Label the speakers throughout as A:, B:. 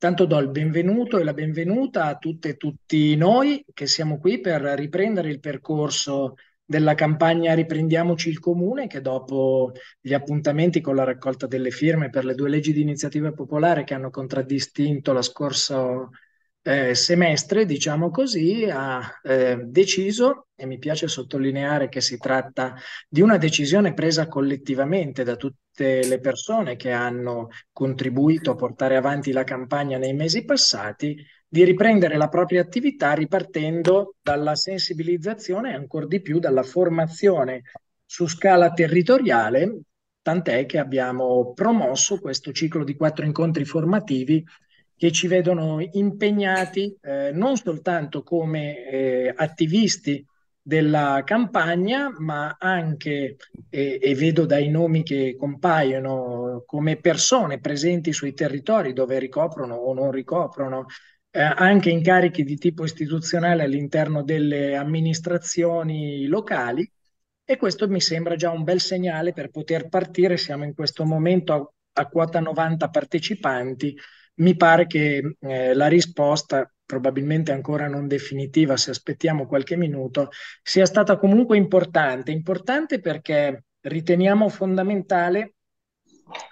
A: Tanto do il benvenuto e la benvenuta a tutte e tutti noi che siamo qui per
B: riprendere il percorso della campagna Riprendiamoci il Comune che dopo gli appuntamenti con la raccolta delle firme per le due leggi di iniziativa popolare che hanno contraddistinto la scorsa eh, semestre, diciamo così, ha eh, deciso, e mi piace sottolineare che si tratta di una decisione presa collettivamente da tutte le persone che hanno contribuito a portare avanti la campagna nei mesi passati, di riprendere la propria attività ripartendo dalla sensibilizzazione e ancora di più dalla formazione su scala territoriale, tant'è che abbiamo promosso questo ciclo di quattro incontri formativi che ci vedono impegnati eh, non soltanto come eh, attivisti della campagna, ma anche, eh, e vedo dai nomi che compaiono, come persone presenti sui territori dove ricoprono o non ricoprono eh, anche incarichi di tipo istituzionale all'interno delle amministrazioni locali e questo mi sembra già un bel segnale per poter partire. Siamo in questo momento a, a quota 90 partecipanti mi pare che eh, la risposta, probabilmente ancora non definitiva, se aspettiamo qualche minuto, sia stata comunque importante. Importante perché riteniamo fondamentale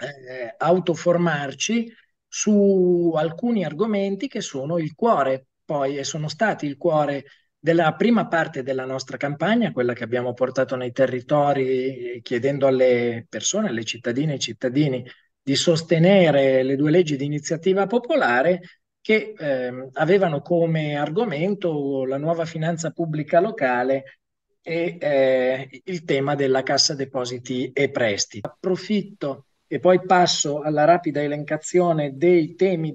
B: eh, autoformarci su alcuni argomenti che sono il cuore, poi e sono stati il cuore della prima parte della nostra campagna, quella che abbiamo portato nei territori chiedendo alle persone, alle cittadine e ai cittadini di sostenere le due leggi di iniziativa popolare che eh, avevano come argomento la nuova finanza pubblica locale e eh, il tema della cassa depositi e prestiti. Approfitto e poi passo alla rapida elencazione dei temi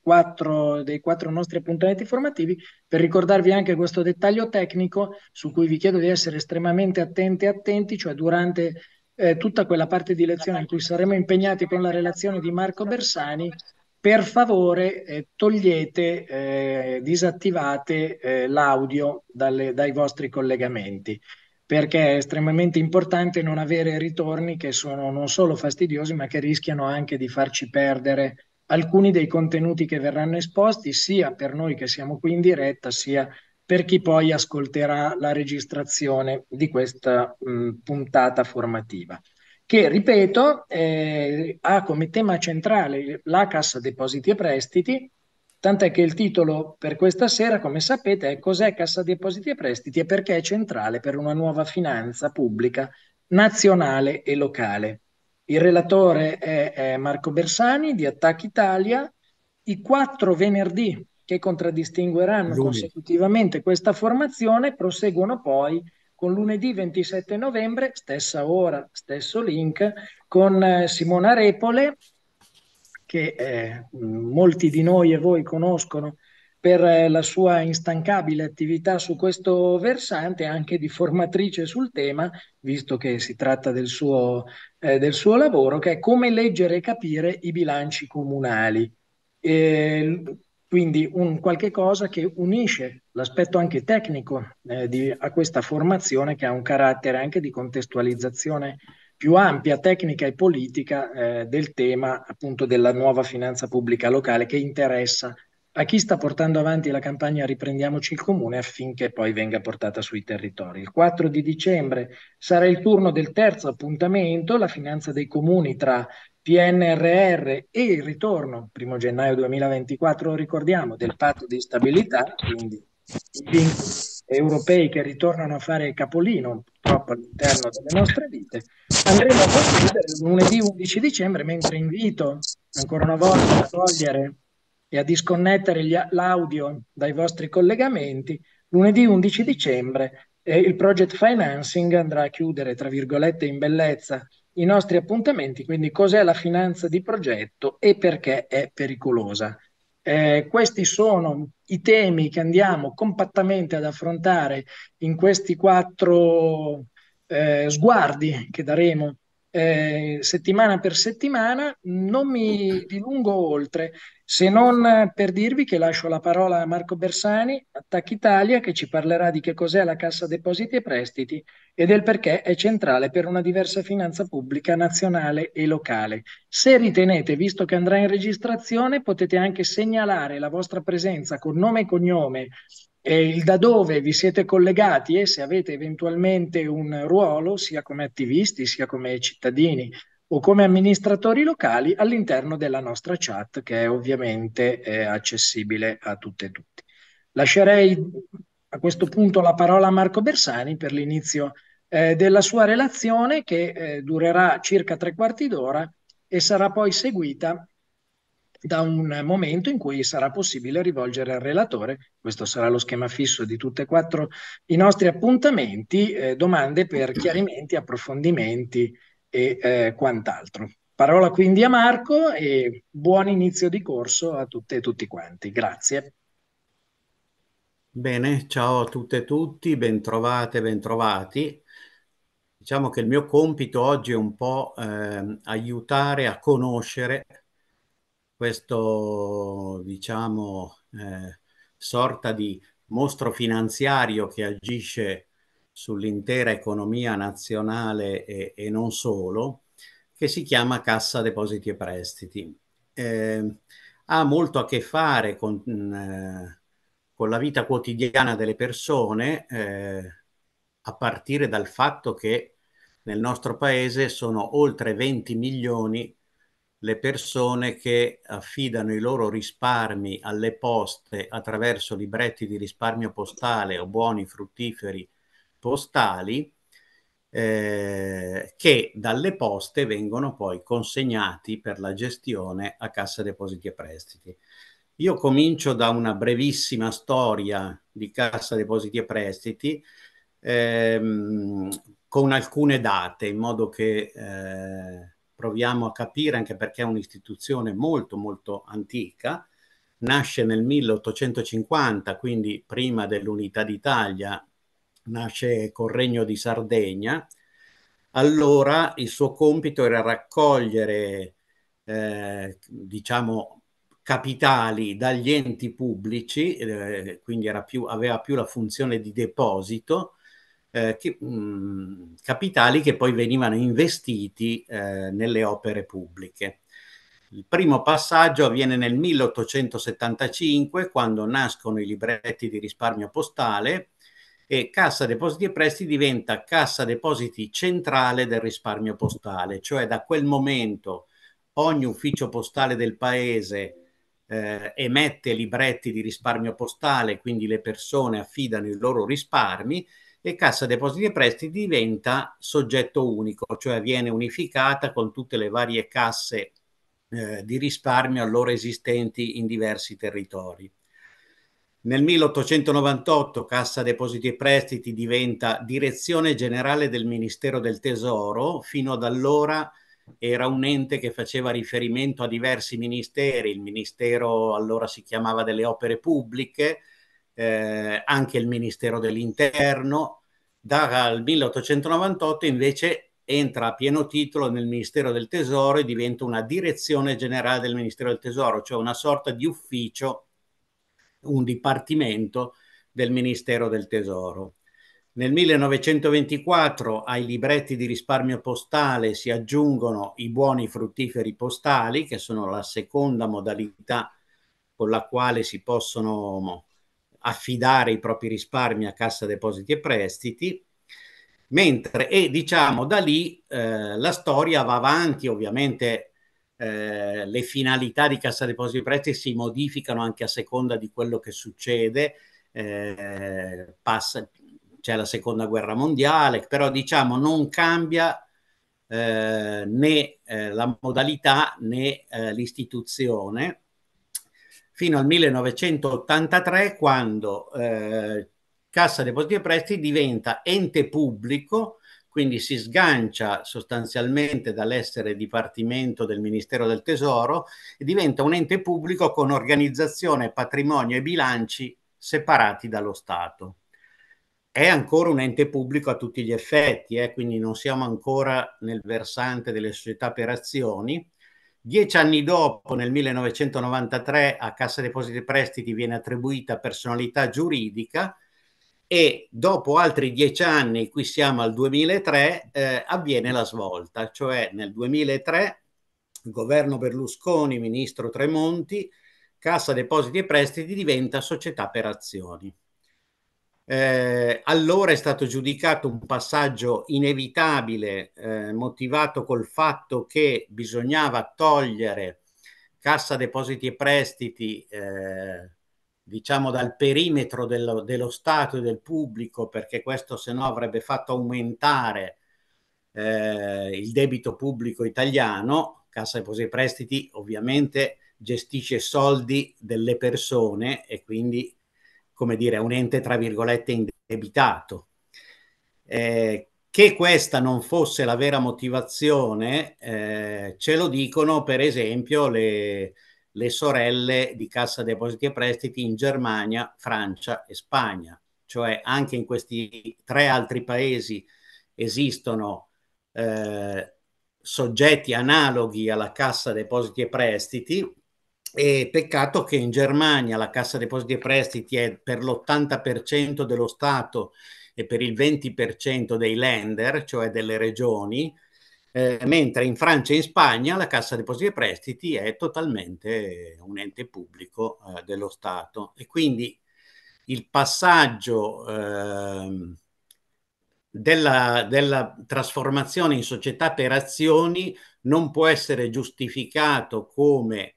B: quattro, dei quattro nostri appuntamenti formativi per ricordarvi anche questo dettaglio tecnico su cui vi chiedo di essere estremamente attenti e attenti, cioè durante eh, tutta quella parte di lezione in cui saremo impegnati con la relazione di Marco Bersani, per favore eh, togliete, eh, disattivate eh, l'audio dalle, dai vostri collegamenti perché è estremamente importante non avere ritorni che sono non solo fastidiosi, ma che rischiano anche di farci perdere alcuni dei contenuti che verranno esposti, sia per noi che siamo qui in diretta, sia per per chi poi ascolterà la registrazione di questa mh, puntata formativa che, ripeto, eh, ha come tema centrale la Cassa Depositi e Prestiti, tant'è che il titolo per questa sera, come sapete, è Cos'è Cassa Depositi e Prestiti e perché è centrale per una nuova finanza pubblica nazionale e locale. Il relatore è, è Marco Bersani di Attacchi Italia. I quattro venerdì che contraddistingueranno Lumi. consecutivamente questa formazione proseguono poi con lunedì 27 novembre, stessa ora, stesso link, con eh, Simona Repole, che eh, molti di noi e voi conoscono per eh, la sua instancabile attività su questo versante, anche di formatrice sul tema, visto che si tratta del suo, eh, del suo lavoro, che è come leggere e capire i bilanci comunali. E quindi un qualche cosa che unisce l'aspetto anche tecnico eh, di, a questa formazione che ha un carattere anche di contestualizzazione più ampia, tecnica e politica eh, del tema appunto della nuova finanza pubblica locale che interessa a chi sta portando avanti la campagna Riprendiamoci il Comune affinché poi venga portata sui territori. Il 4 di dicembre sarà il turno del terzo appuntamento, la finanza dei comuni tra PNRR e il ritorno, 1 gennaio 2024, ricordiamo, del patto di stabilità, quindi i vincoli europei che ritornano a fare capolino purtroppo all'interno delle nostre vite, andremo a concludere lunedì 11 dicembre, mentre invito ancora una volta a togliere e a disconnettere gli, l'audio dai vostri collegamenti, lunedì 11 dicembre eh, il project financing andrà a chiudere, tra virgolette, in bellezza i nostri appuntamenti, quindi cos'è la finanza di progetto e perché è pericolosa. Eh, questi sono i temi che andiamo compattamente ad affrontare in questi quattro eh, sguardi che daremo eh, settimana per settimana, non mi dilungo oltre, se non eh, per dirvi che lascio la parola a Marco Bersani, Attacchi Italia, che ci parlerà di che cos'è la Cassa Depositi e Prestiti e del perché è centrale per una diversa finanza pubblica nazionale e locale. Se ritenete, visto che andrà in registrazione, potete anche segnalare la vostra presenza con nome e cognome e il da dove vi siete collegati e se avete eventualmente un ruolo, sia come attivisti, sia come cittadini o come amministratori locali, all'interno della nostra chat che è ovviamente eh, accessibile a tutte e tutti. Lascerei a questo punto la parola a Marco Bersani per l'inizio eh, della sua relazione che eh, durerà circa tre quarti d'ora e sarà poi seguita da un momento in cui sarà possibile rivolgere al relatore, questo sarà lo schema fisso di tutti e quattro i nostri appuntamenti, eh, domande per chiarimenti, approfondimenti e eh, quant'altro. Parola quindi a Marco e buon inizio di corso a tutte e tutti quanti. Grazie.
C: Bene, ciao a tutte e tutti, bentrovate, bentrovati. Diciamo che il mio compito oggi è un po' eh, aiutare a conoscere questo diciamo eh, sorta di mostro finanziario che agisce sull'intera economia nazionale e, e, non solo, che si chiama Cassa Depositi e Prestiti. Eh, ha molto a che fare con, eh, con la vita quotidiana delle persone, eh, a partire dal fatto che nel nostro paese sono oltre 20 milioni le persone che affidano i loro risparmi alle poste attraverso libretti di risparmio postale o buoni fruttiferi postali eh, che dalle poste vengono poi consegnati per la gestione a Cassa Depositi e Prestiti. Io comincio da una brevissima storia di Cassa Depositi e Prestiti ehm, con alcune date in modo che eh, proviamo a capire anche perché è un'istituzione molto molto antica, nasce nel 1850, quindi prima dell'unità d'Italia, nasce col regno di Sardegna, allora il suo compito era raccogliere, eh, diciamo, capitali dagli enti pubblici, eh, quindi più, aveva più la funzione di deposito, eh, che, mh, capitali che poi venivano investiti eh, nelle opere pubbliche. Il primo passaggio avviene nel 1875, quando nascono i libretti di risparmio postale e Cassa Depositi e Prestiti diventa Cassa Depositi Centrale del risparmio postale, cioè da quel momento ogni ufficio postale del paese eh, emette libretti di risparmio postale, quindi le persone affidano i loro risparmi e Cassa Depositi e Prestiti diventa soggetto unico, cioè viene unificata con tutte le varie casse eh, di risparmio allora esistenti in diversi territori. Nel 1898 Cassa Depositi e Prestiti diventa Direzione Generale del Ministero del Tesoro, fino ad allora era un ente che faceva riferimento a diversi ministeri, il ministero allora si chiamava delle opere pubbliche, eh, anche il Ministero dell'Interno. Dal 1898 invece entra a pieno titolo nel Ministero del Tesoro e diventa una direzione generale del Ministero del Tesoro, cioè una sorta di ufficio, un dipartimento del Ministero del Tesoro. Nel 1924 ai libretti di risparmio postale si aggiungono i buoni fruttiferi postali, che sono la seconda modalità con la quale si possono affidare i propri risparmi a Cassa Depositi e Prestiti, mentre e diciamo da lì eh, la storia va avanti, ovviamente eh, le finalità di Cassa Depositi e Prestiti si modificano anche a seconda di quello che succede, eh, passa, c'è la seconda guerra mondiale, però diciamo non cambia eh, né eh, la modalità né eh, l'istituzione fino al 1983 quando eh, Cassa Depositi e Prestiti diventa ente pubblico, quindi si sgancia sostanzialmente dall'essere dipartimento del Ministero del Tesoro e diventa un ente pubblico con organizzazione, patrimonio e bilanci separati dallo Stato è ancora un ente pubblico a tutti gli effetti, eh? quindi non siamo ancora nel versante delle società per azioni, Dieci anni dopo, nel 1993, a Cassa Depositi e Prestiti viene attribuita personalità giuridica e dopo altri dieci anni, qui siamo al 2003, eh, avviene la svolta, cioè nel 2003 il governo Berlusconi, ministro Tremonti, Cassa Depositi e Prestiti diventa società per azioni. Eh, allora è stato giudicato un passaggio inevitabile, eh, motivato col fatto che bisognava togliere Cassa Depositi e Prestiti, eh, diciamo dal perimetro dello, dello, Stato e del pubblico, perché questo se no avrebbe fatto aumentare eh, il debito pubblico italiano. Cassa Depositi e Prestiti ovviamente gestisce soldi delle persone e quindi come dire, un ente tra virgolette indebitato. Eh, che questa non fosse la vera motivazione eh, ce lo dicono per esempio le, le sorelle di Cassa Depositi e Prestiti in Germania, Francia e Spagna, cioè anche in questi tre altri paesi esistono eh, soggetti analoghi alla Cassa Depositi e Prestiti e peccato che in Germania la Cassa Depositi e Prestiti è per l'80% dello Stato e per il 20% dei lender, cioè delle regioni, eh, mentre in Francia e in Spagna la Cassa Depositi e Prestiti è totalmente un ente pubblico eh, dello Stato. E quindi il passaggio eh, della, della trasformazione in società per azioni non può essere giustificato come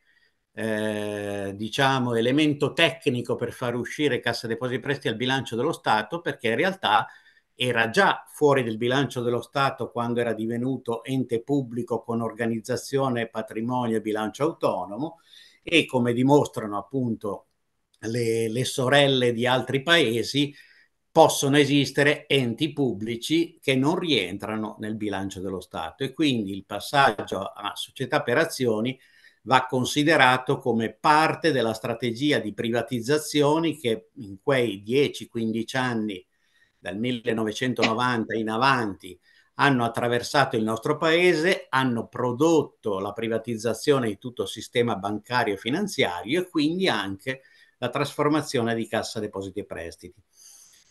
C: eh, diciamo, elemento tecnico per far uscire Cassa Depositi e Prestiti al bilancio dello Stato, perché in realtà era già fuori del bilancio dello Stato quando era divenuto ente pubblico con organizzazione patrimonio e bilancio autonomo e come dimostrano appunto le, le sorelle di altri paesi, possono esistere enti pubblici che non rientrano nel bilancio dello Stato e quindi il passaggio a società per azioni va considerato come parte della strategia di privatizzazioni che in quei 10-15 anni, dal 1990 in avanti, hanno attraversato il nostro paese, hanno prodotto la privatizzazione di tutto il sistema bancario e finanziario e quindi anche la trasformazione di Cassa Depositi e Prestiti.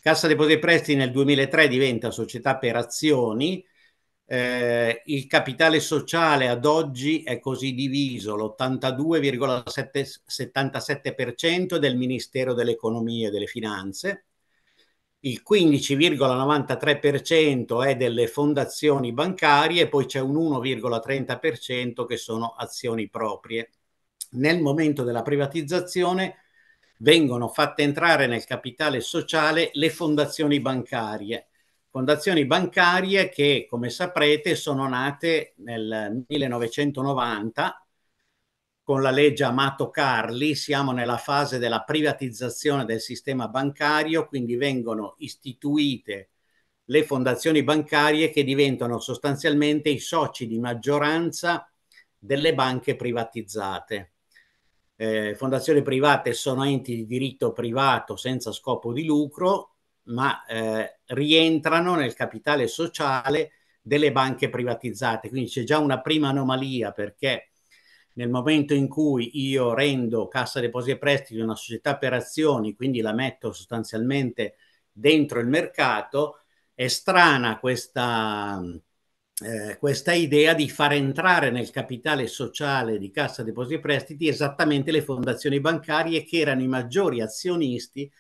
C: Cassa Depositi e Prestiti nel 2003 diventa società per azioni, eh, il capitale sociale ad oggi è così diviso, l'82,77% del Ministero dell'Economia e delle Finanze, il 15,93% è delle fondazioni bancarie poi c'è un 1,30% che sono azioni proprie. Nel momento della privatizzazione vengono fatte entrare nel capitale sociale le fondazioni bancarie fondazioni bancarie che, come saprete, sono nate nel 1990 con la legge Amato Carli, siamo nella fase della privatizzazione del sistema bancario, quindi vengono istituite le fondazioni bancarie che diventano sostanzialmente i soci di maggioranza delle banche privatizzate. Eh, fondazioni private sono enti di diritto privato senza scopo di lucro ma eh, rientrano nel capitale sociale delle banche privatizzate. Quindi c'è già una prima anomalia perché nel momento in cui io rendo cassa depositi e prestiti una società per azioni, quindi la metto sostanzialmente dentro il mercato, è strana questa, eh, questa idea di far entrare nel capitale sociale di cassa depositi e prestiti esattamente le fondazioni bancarie che erano i maggiori azionisti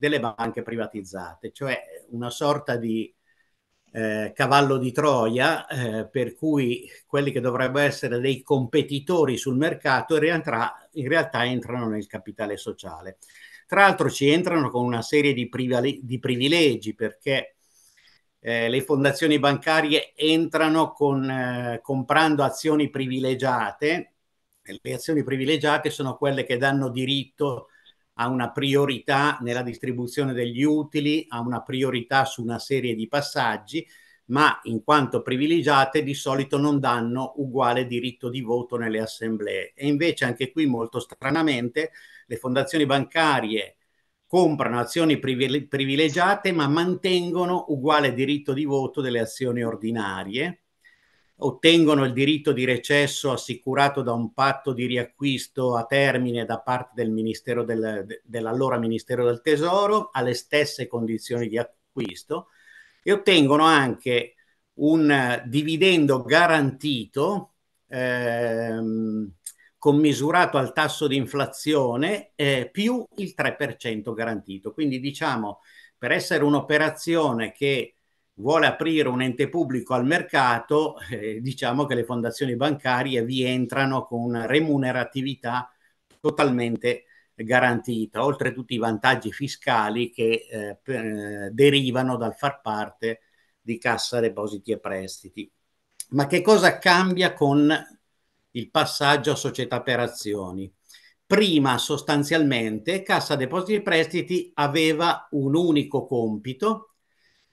C: delle banche privatizzate, cioè una sorta di eh, cavallo di Troia eh, per cui quelli che dovrebbero essere dei competitori sul mercato in realtà, in realtà entrano nel capitale sociale. Tra l'altro ci entrano con una serie di, privile- di privilegi perché eh, le fondazioni bancarie entrano con, eh, comprando azioni privilegiate. Le azioni privilegiate sono quelle che danno diritto ha una priorità nella distribuzione degli utili, ha una priorità su una serie di passaggi, ma in quanto privilegiate di solito non danno uguale diritto di voto nelle assemblee. E invece anche qui molto stranamente le fondazioni bancarie comprano azioni privilegiate ma mantengono uguale diritto di voto delle azioni ordinarie ottengono il diritto di recesso assicurato da un patto di riacquisto a termine da parte del Ministero del, dell'allora Ministero del Tesoro alle stesse condizioni di acquisto e ottengono anche un dividendo garantito ehm, commisurato al tasso di inflazione eh, più il 3% garantito. Quindi diciamo, per essere un'operazione che vuole aprire un ente pubblico al mercato, eh, diciamo che le fondazioni bancarie vi entrano con una remuneratività totalmente garantita, oltre a tutti i vantaggi fiscali che eh, per, eh, derivano dal far parte di cassa depositi e prestiti. Ma che cosa cambia con il passaggio a società per azioni? Prima sostanzialmente Cassa Depositi e Prestiti aveva un unico compito,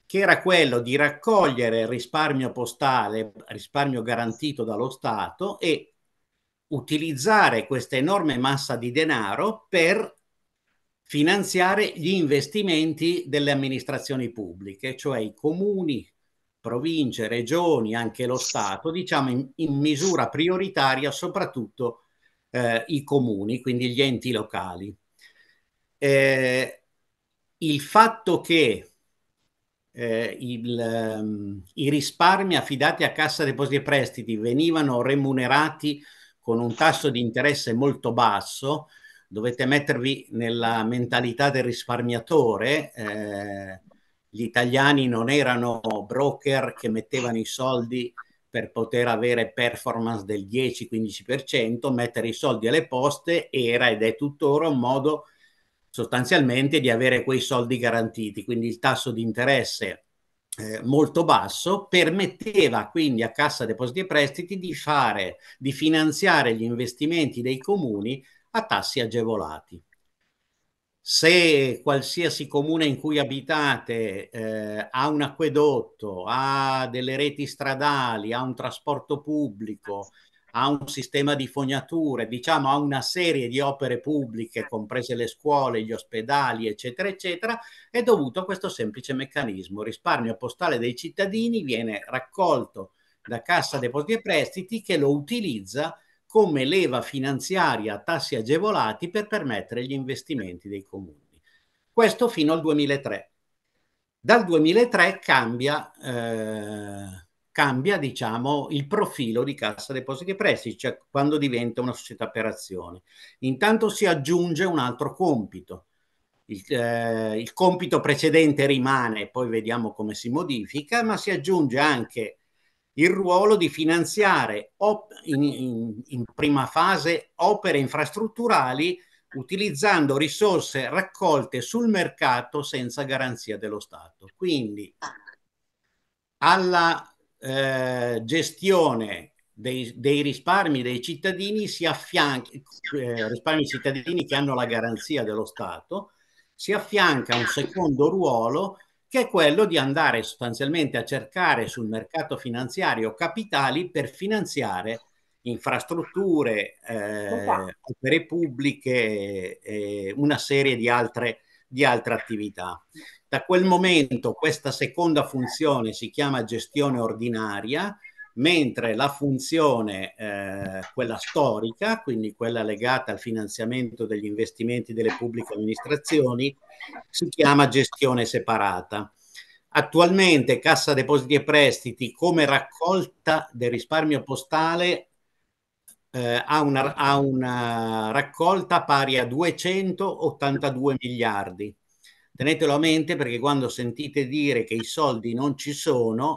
C: che era quello di raccogliere il risparmio postale, risparmio garantito dallo Stato e utilizzare questa enorme massa di denaro per finanziare gli investimenti delle amministrazioni pubbliche, cioè i comuni, province, regioni, anche lo Stato, diciamo in, in misura prioritaria soprattutto eh, i comuni, quindi gli enti locali. Eh, il fatto che eh, il, um, i risparmi affidati a Cassa Depositi e Prestiti venivano remunerati con un tasso di interesse molto basso, dovete mettervi nella mentalità del risparmiatore, eh, gli italiani non erano broker che mettevano i soldi per poter avere performance del 10-15%, mettere i soldi alle poste era ed è tuttora un modo sostanzialmente di avere quei soldi garantiti, quindi il tasso di interesse eh, molto basso permetteva quindi a Cassa Depositi e Prestiti di fare di finanziare gli investimenti dei comuni a tassi agevolati. Se qualsiasi comune in cui abitate eh, ha un acquedotto, ha delle reti stradali, ha un trasporto pubblico, ha un sistema di fognature, diciamo ha una serie di opere pubbliche, comprese le scuole, gli ospedali, eccetera, eccetera, è dovuto a questo semplice meccanismo. Il risparmio postale dei cittadini viene raccolto da Cassa Depositi e Prestiti che lo utilizza come leva finanziaria a tassi agevolati per permettere gli investimenti dei comuni. Questo fino al 2003. Dal 2003 cambia... Eh, cambia diciamo, il profilo di Cassa Depositi e Prestiti, cioè quando diventa una società per azione. Intanto si aggiunge un altro compito. Il, eh, il compito precedente rimane, poi vediamo come si modifica, ma si aggiunge anche il ruolo di finanziare in, in, in, prima fase opere infrastrutturali utilizzando risorse raccolte sul mercato senza garanzia dello Stato. Quindi alla eh, gestione dei, dei, risparmi dei cittadini si affianca, eh, risparmi cittadini che hanno la garanzia dello Stato, si affianca un secondo ruolo che è quello di andare sostanzialmente a cercare sul mercato finanziario capitali per finanziare infrastrutture, eh, esatto. opere pubbliche, eh, una serie di altre, di altre attività. Da quel momento questa seconda funzione si chiama gestione ordinaria, mentre la funzione, eh, quella storica, quindi quella legata al finanziamento degli investimenti delle pubbliche amministrazioni, si chiama gestione separata. Attualmente Cassa Depositi e Prestiti come raccolta del risparmio postale eh, ha, una, ha una raccolta pari a 282 miliardi tenetelo a mente perché quando sentite dire che i soldi non ci sono,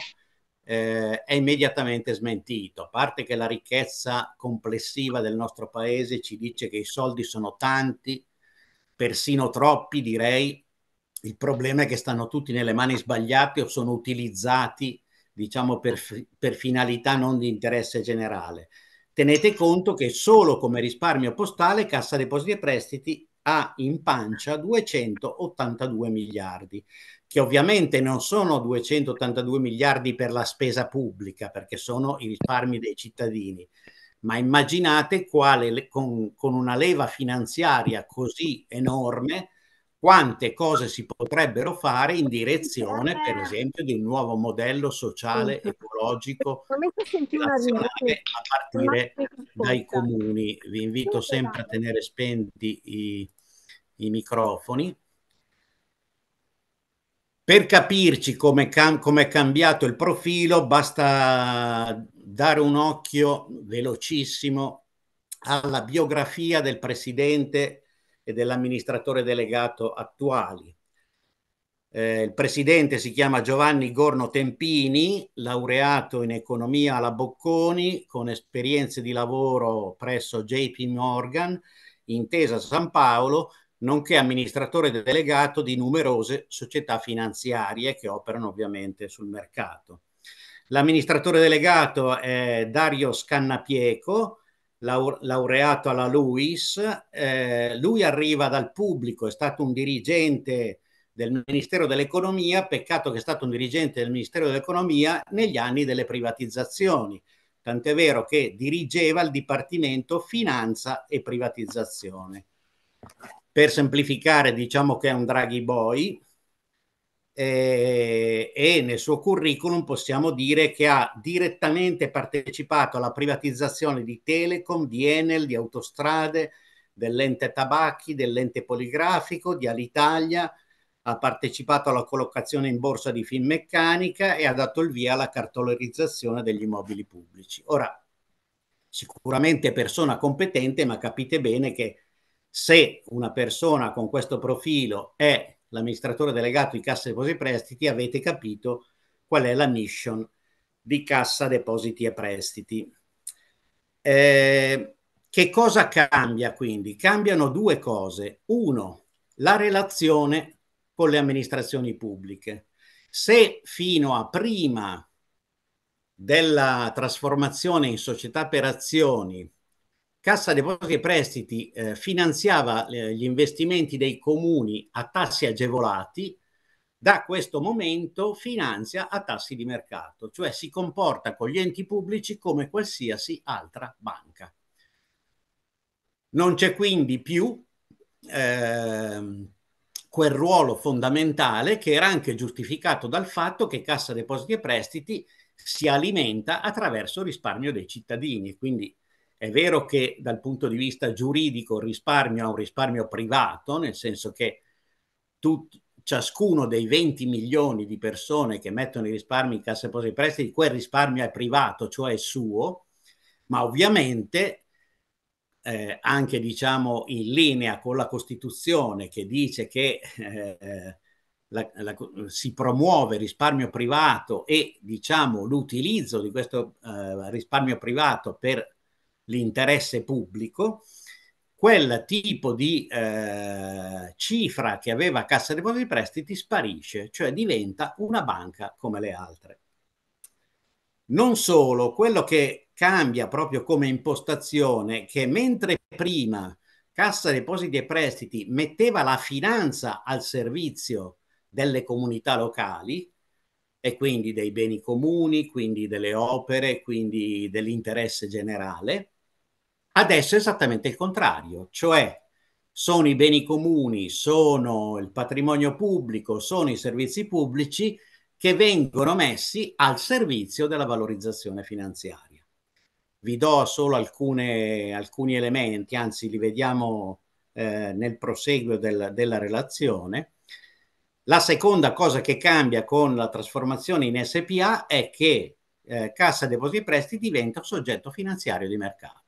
C: eh, è immediatamente smentito. A parte che la ricchezza complessiva del nostro paese ci dice che i soldi sono tanti, persino troppi direi, il problema è che stanno tutti nelle mani sbagliate o sono utilizzati diciamo per, per finalità non di interesse generale. Tenete conto che solo come risparmio postale Cassa Depositi e Prestiti ha in pancia 282 miliardi, che ovviamente non sono 282 miliardi per la spesa pubblica, perché sono i risparmi dei cittadini, ma immaginate quale con, con una leva finanziaria così enorme quante cose si potrebbero fare in direzione, per eh. esempio, di un nuovo modello sociale, ecologico,
D: nazionale,
C: a partire dai comuni. Vi invito sempre a tenere spenti i, i microfoni. Per capirci come, cam- come è cambiato il profilo, basta dare un occhio velocissimo alla biografia del presidente e dell'amministratore delegato attuali. Eh, il presidente si chiama Giovanni Gorno Tempini, laureato in economia alla Bocconi, con esperienze di lavoro presso JP Morgan, Intesa San Paolo, nonché amministratore delegato di numerose società finanziarie che operano ovviamente sul mercato. L'amministratore delegato è Dario Scannapieco, laureato alla LUIS, eh, lui arriva dal pubblico, è stato un dirigente del Ministero dell'Economia, peccato che è stato un dirigente del Ministero dell'Economia negli anni delle privatizzazioni, tant'è vero che dirigeva il Dipartimento Finanza e Privatizzazione. Per semplificare diciamo che è un Draghi Boy, eh, e nel suo curriculum possiamo dire che ha direttamente partecipato alla privatizzazione di Telecom, di Enel, di Autostrade, dell'ente Tabacchi, dell'ente Poligrafico, di Alitalia, ha partecipato alla collocazione in borsa di Finmeccanica e ha dato il via alla cartolarizzazione degli immobili pubblici. Ora, sicuramente persona competente, ma capite bene che se una persona con questo profilo è l'amministratore delegato di Cassa Depositi e Prestiti, avete capito qual è la mission di Cassa Depositi e Prestiti. Eh, che cosa cambia quindi? Cambiano due cose. Uno, la relazione con le amministrazioni pubbliche. Se fino a prima della trasformazione in società per azioni Cassa Depositi e Prestiti eh, finanziava eh, gli investimenti dei comuni a tassi agevolati, da questo momento finanzia a tassi di mercato, cioè si comporta con gli enti pubblici come qualsiasi altra banca. Non c'è quindi più eh, quel ruolo fondamentale che era anche giustificato dal fatto che Cassa Depositi e Prestiti si alimenta attraverso il risparmio dei cittadini, quindi è vero che dal punto di vista giuridico il risparmio è un risparmio privato, nel senso che tu, ciascuno dei 20 milioni di persone che mettono i risparmi in cassa depositi e prestiti, quel risparmio è privato, cioè è suo, ma ovviamente eh, anche diciamo in linea con la Costituzione che dice che eh, la, la, si promuove risparmio privato e diciamo l'utilizzo di questo eh, risparmio privato per l'interesse pubblico, quel tipo di eh, cifra che aveva Cassa Depositi e Prestiti sparisce, cioè diventa una banca come le altre. Non solo, quello che cambia proprio come impostazione, che mentre prima Cassa Depositi e Prestiti metteva la finanza al servizio delle comunità locali e quindi dei beni comuni, quindi delle opere, quindi dell'interesse generale, Adesso è esattamente il contrario, cioè sono i beni comuni, sono il patrimonio pubblico, sono i servizi pubblici che vengono messi al servizio della valorizzazione finanziaria. Vi do solo alcune, alcuni elementi, anzi li vediamo eh, nel proseguo del, della relazione. La seconda cosa che cambia con la trasformazione in SPA è che eh, Cassa Depositi e Prestiti diventa soggetto finanziario di mercato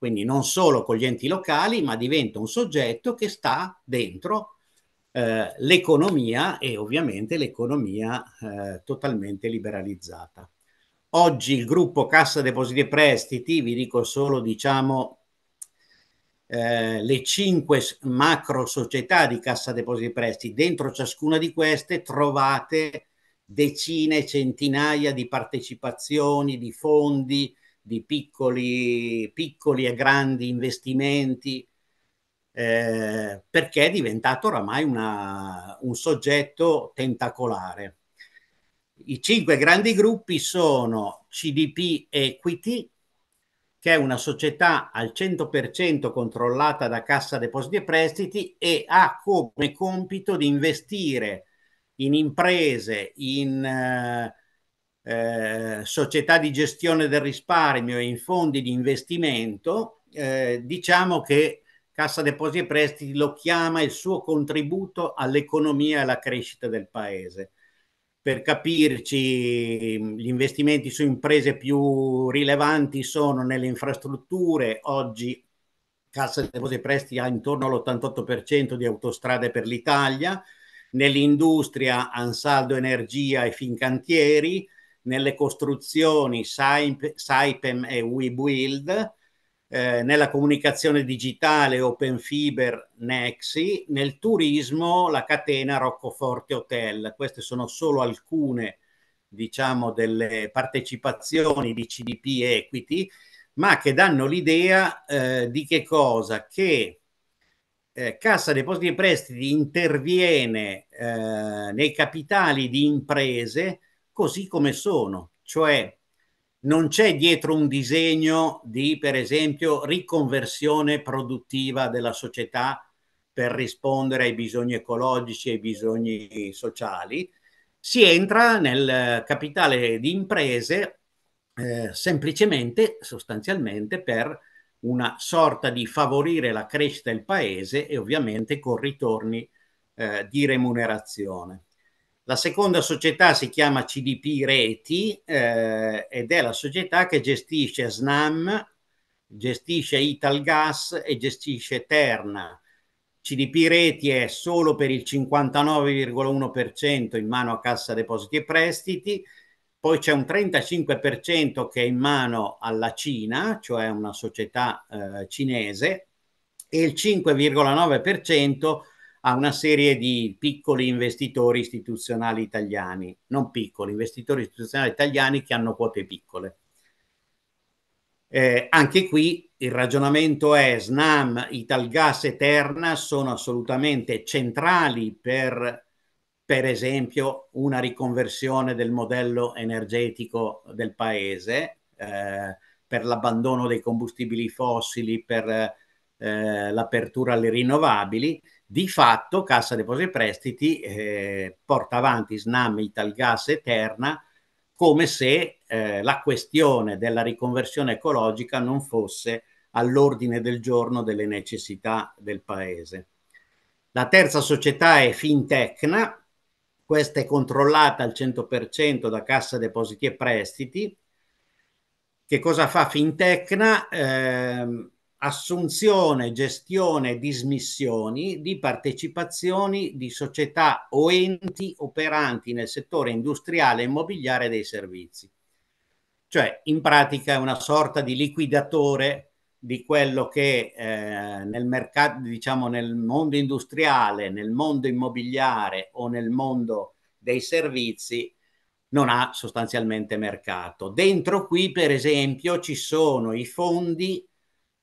C: quindi non solo con gli enti locali, ma diventa un soggetto che sta dentro eh, l'economia e ovviamente l'economia eh, totalmente liberalizzata. Oggi il gruppo Cassa Depositi e Prestiti, vi dico solo diciamo eh, le cinque macro società di Cassa Depositi e Prestiti, dentro ciascuna di queste trovate decine, centinaia di partecipazioni, di fondi, di piccoli, piccoli e grandi investimenti, eh, perché è diventato oramai una, un soggetto tentacolare. I cinque grandi gruppi sono CDP Equity, che è una società al 100% controllata da Cassa Depositi e Prestiti e ha come compito di investire in imprese, in eh, eh, società di gestione del risparmio e in fondi di investimento, eh, diciamo che Cassa Depositi e Prestiti lo chiama il suo contributo all'economia e alla crescita del paese. Per capirci, gli investimenti su imprese più rilevanti sono nelle infrastrutture. Oggi Cassa Depositi e Prestiti ha intorno all'88% di autostrade per l'Italia, nell'industria Ansaldo Energia e Fincantieri, nelle costruzioni Saipem e WeBuild, eh, nella comunicazione digitale Open Fiber Nexi, nel turismo la catena Roccoforte Hotel. Queste sono solo alcune diciamo, delle partecipazioni di CDP Equity, ma che danno l'idea eh, di che cosa? Che eh, Cassa Depositi e Prestiti interviene eh, nei capitali di imprese così come sono, cioè non c'è dietro un disegno di, per esempio, riconversione produttiva della società per rispondere ai bisogni ecologici, e ai bisogni sociali. Si entra nel capitale di imprese eh, semplicemente, sostanzialmente, per una sorta di favorire la crescita del paese e ovviamente con ritorni eh, di remunerazione. La seconda società si chiama CDP Reti eh, ed è la società che gestisce SNAM, gestisce Italgas e gestisce Terna. CDP Reti è solo per il 59,1% in mano a Cassa Depositi e Prestiti, poi c'è un 35% che è in mano alla Cina, cioè una società eh, cinese, e il 5,9% a una serie di piccoli investitori istituzionali italiani, non piccoli, investitori istituzionali italiani che hanno quote piccole. Eh, anche qui il ragionamento è Snam, Italgas e Terna sono assolutamente centrali per, per esempio, una riconversione del modello energetico del paese, eh, per l'abbandono dei combustibili fossili, per eh, l'apertura alle rinnovabili di fatto Cassa Depositi e Prestiti eh, porta avanti Snam Italgas Eterna come se eh, la questione della riconversione ecologica non fosse all'ordine del giorno delle necessità del paese. La terza società è Fintecna, questa è controllata al 100% da Cassa Depositi e Prestiti. Che cosa fa Fintecna? Eh, assunzione, gestione dismissioni di partecipazioni di società o enti operanti nel settore industriale e immobiliare dei servizi. Cioè, in pratica è una sorta di liquidatore di quello che eh, nel mercato, diciamo nel mondo industriale, nel mondo immobiliare o nel mondo dei servizi non ha sostanzialmente mercato. Dentro qui, per esempio, ci sono i fondi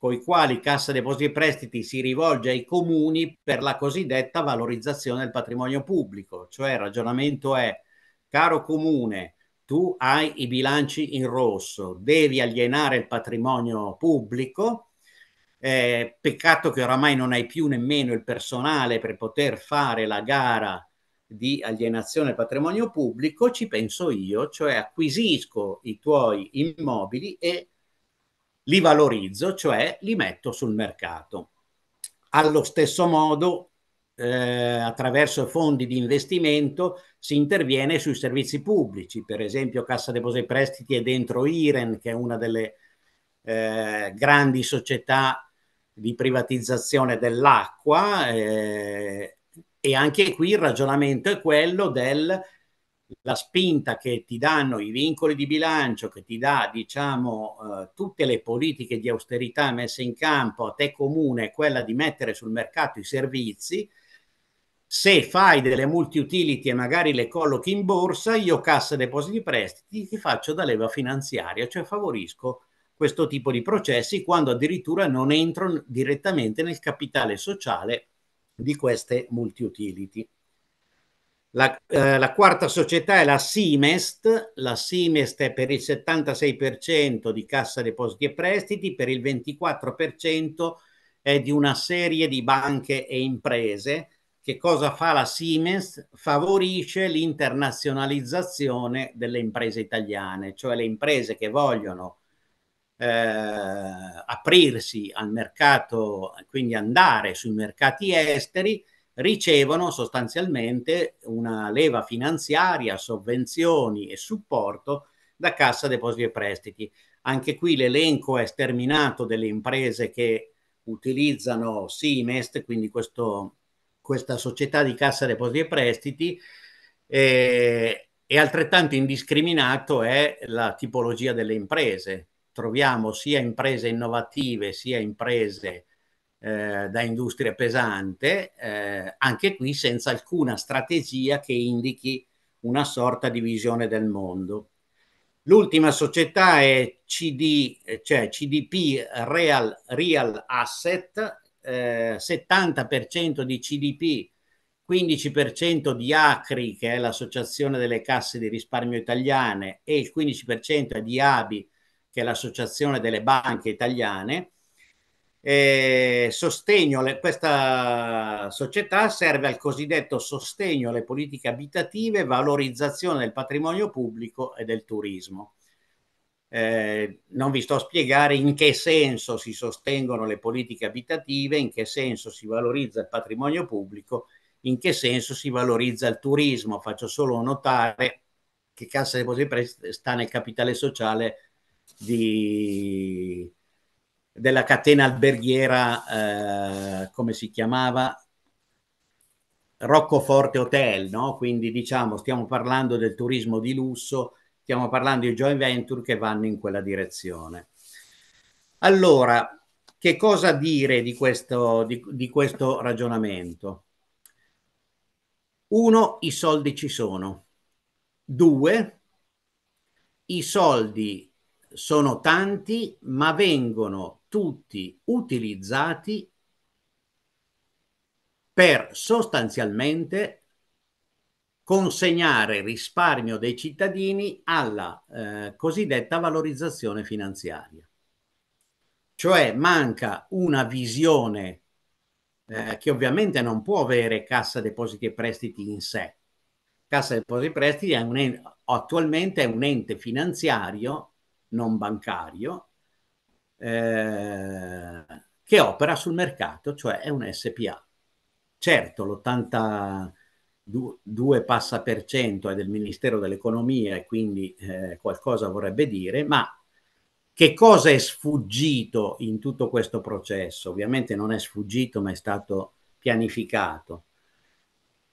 C: con i quali Cassa Depositi e Prestiti si rivolge ai comuni per la cosiddetta valorizzazione del patrimonio pubblico, cioè il ragionamento è caro comune, tu hai i bilanci in rosso, devi alienare il patrimonio pubblico, eh, peccato che oramai non hai più nemmeno il personale per poter fare la gara di alienazione del patrimonio pubblico, ci penso io, cioè acquisisco i tuoi immobili e li valorizzo, cioè li metto sul mercato. Allo stesso modo, eh, attraverso fondi di investimento, si interviene sui servizi pubblici, per esempio Cassa Depositi e Prestiti è dentro IREN, che è una delle eh, grandi società di privatizzazione dell'acqua eh, e anche qui il ragionamento è quello del la spinta che ti danno i vincoli di bilancio, che ti dà diciamo, eh, tutte le politiche di austerità messe in campo a te comune, quella di mettere sul mercato i servizi. Se fai delle multi-utility e magari le collochi in borsa, io cassa depositi prestiti ti faccio da leva finanziaria, cioè favorisco questo tipo di processi quando addirittura non entro direttamente nel capitale sociale di queste multi-utility. La, eh, la, quarta società è la Simest, la Simest è per il 76% di Cassa Depositi e Prestiti, per il 24% è di una serie di banche e imprese. Che cosa fa la Simest? Favorisce l'internazionalizzazione delle imprese italiane, cioè le imprese che vogliono eh, aprirsi al mercato, quindi andare sui mercati esteri, ricevono sostanzialmente una leva finanziaria, sovvenzioni e supporto da Cassa Depositi e Prestiti. Anche qui l'elenco è sterminato delle imprese che utilizzano SIMEST, quindi questo, questa società di Cassa Depositi e Prestiti, eh, e altrettanto indiscriminato è la tipologia delle imprese. Troviamo sia imprese innovative sia imprese eh, da industria pesante, eh, anche qui senza alcuna strategia che indichi una sorta di visione del mondo. L'ultima società è CD, cioè CDP Real, Real Asset, eh, 70% di CDP, 15% di ACRI, che è l'associazione delle casse di risparmio italiane, e il 15% è di ABI, che è l'associazione delle banche italiane eh, sostegno alle, questa società serve al cosiddetto sostegno alle politiche abitative, valorizzazione del patrimonio pubblico e del turismo. Eh, non vi sto a spiegare in che senso si sostengono le politiche abitative, in che senso si valorizza il patrimonio pubblico, in che senso si valorizza il turismo. Faccio solo notare che Cassa Depositi sta nel capitale sociale di, della catena alberghiera, eh, come si chiamava? Roccoforte Hotel, no? Quindi diciamo, stiamo parlando del turismo di lusso, stiamo parlando di joint venture che vanno in quella direzione. Allora, che cosa dire di questo, di, di questo ragionamento? Uno, i soldi ci sono. Due, i soldi sono tanti, ma vengono tutti utilizzati per sostanzialmente consegnare risparmio dei cittadini alla eh, cosiddetta valorizzazione finanziaria. Cioè manca una visione eh, che ovviamente non può avere cassa depositi e prestiti in sé. Cassa depositi e prestiti è un, attualmente è un ente finanziario non bancario eh, che opera sul mercato, cioè è un SPA. Certo, l'82 passa per cento è del Ministero dell'Economia e quindi eh, qualcosa vorrebbe dire, ma che cosa è sfuggito in tutto questo processo? Ovviamente non è sfuggito, ma è stato pianificato.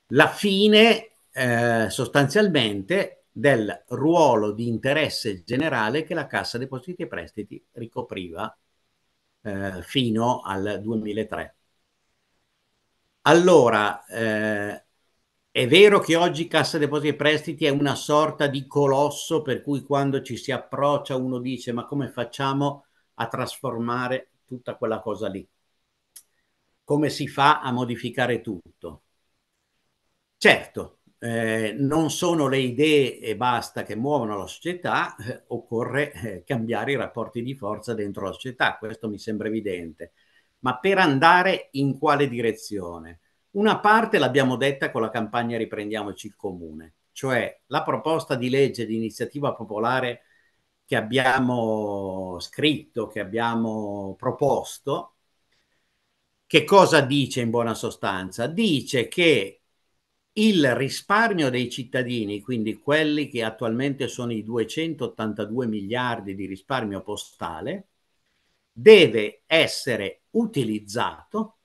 C: La fine eh, sostanzialmente del ruolo di interesse generale che la Cassa Depositi e Prestiti ricopriva eh, fino al 2003. Allora, eh, è vero che oggi Cassa Depositi e Prestiti è una sorta di colosso per cui quando ci si approccia uno dice ma come facciamo a trasformare tutta quella cosa lì? Come si fa a modificare tutto? Certo, eh, non sono le idee e basta che muovono la società, eh, occorre eh, cambiare i rapporti di forza dentro la società, questo mi sembra evidente. Ma per andare in quale direzione? Una parte l'abbiamo detta con la campagna Riprendiamoci il Comune, cioè la proposta di legge di iniziativa popolare che abbiamo scritto, che abbiamo proposto, che cosa dice in buona sostanza? Dice che il risparmio dei cittadini, quindi quelli che attualmente sono i 282 miliardi di risparmio postale, deve essere utilizzato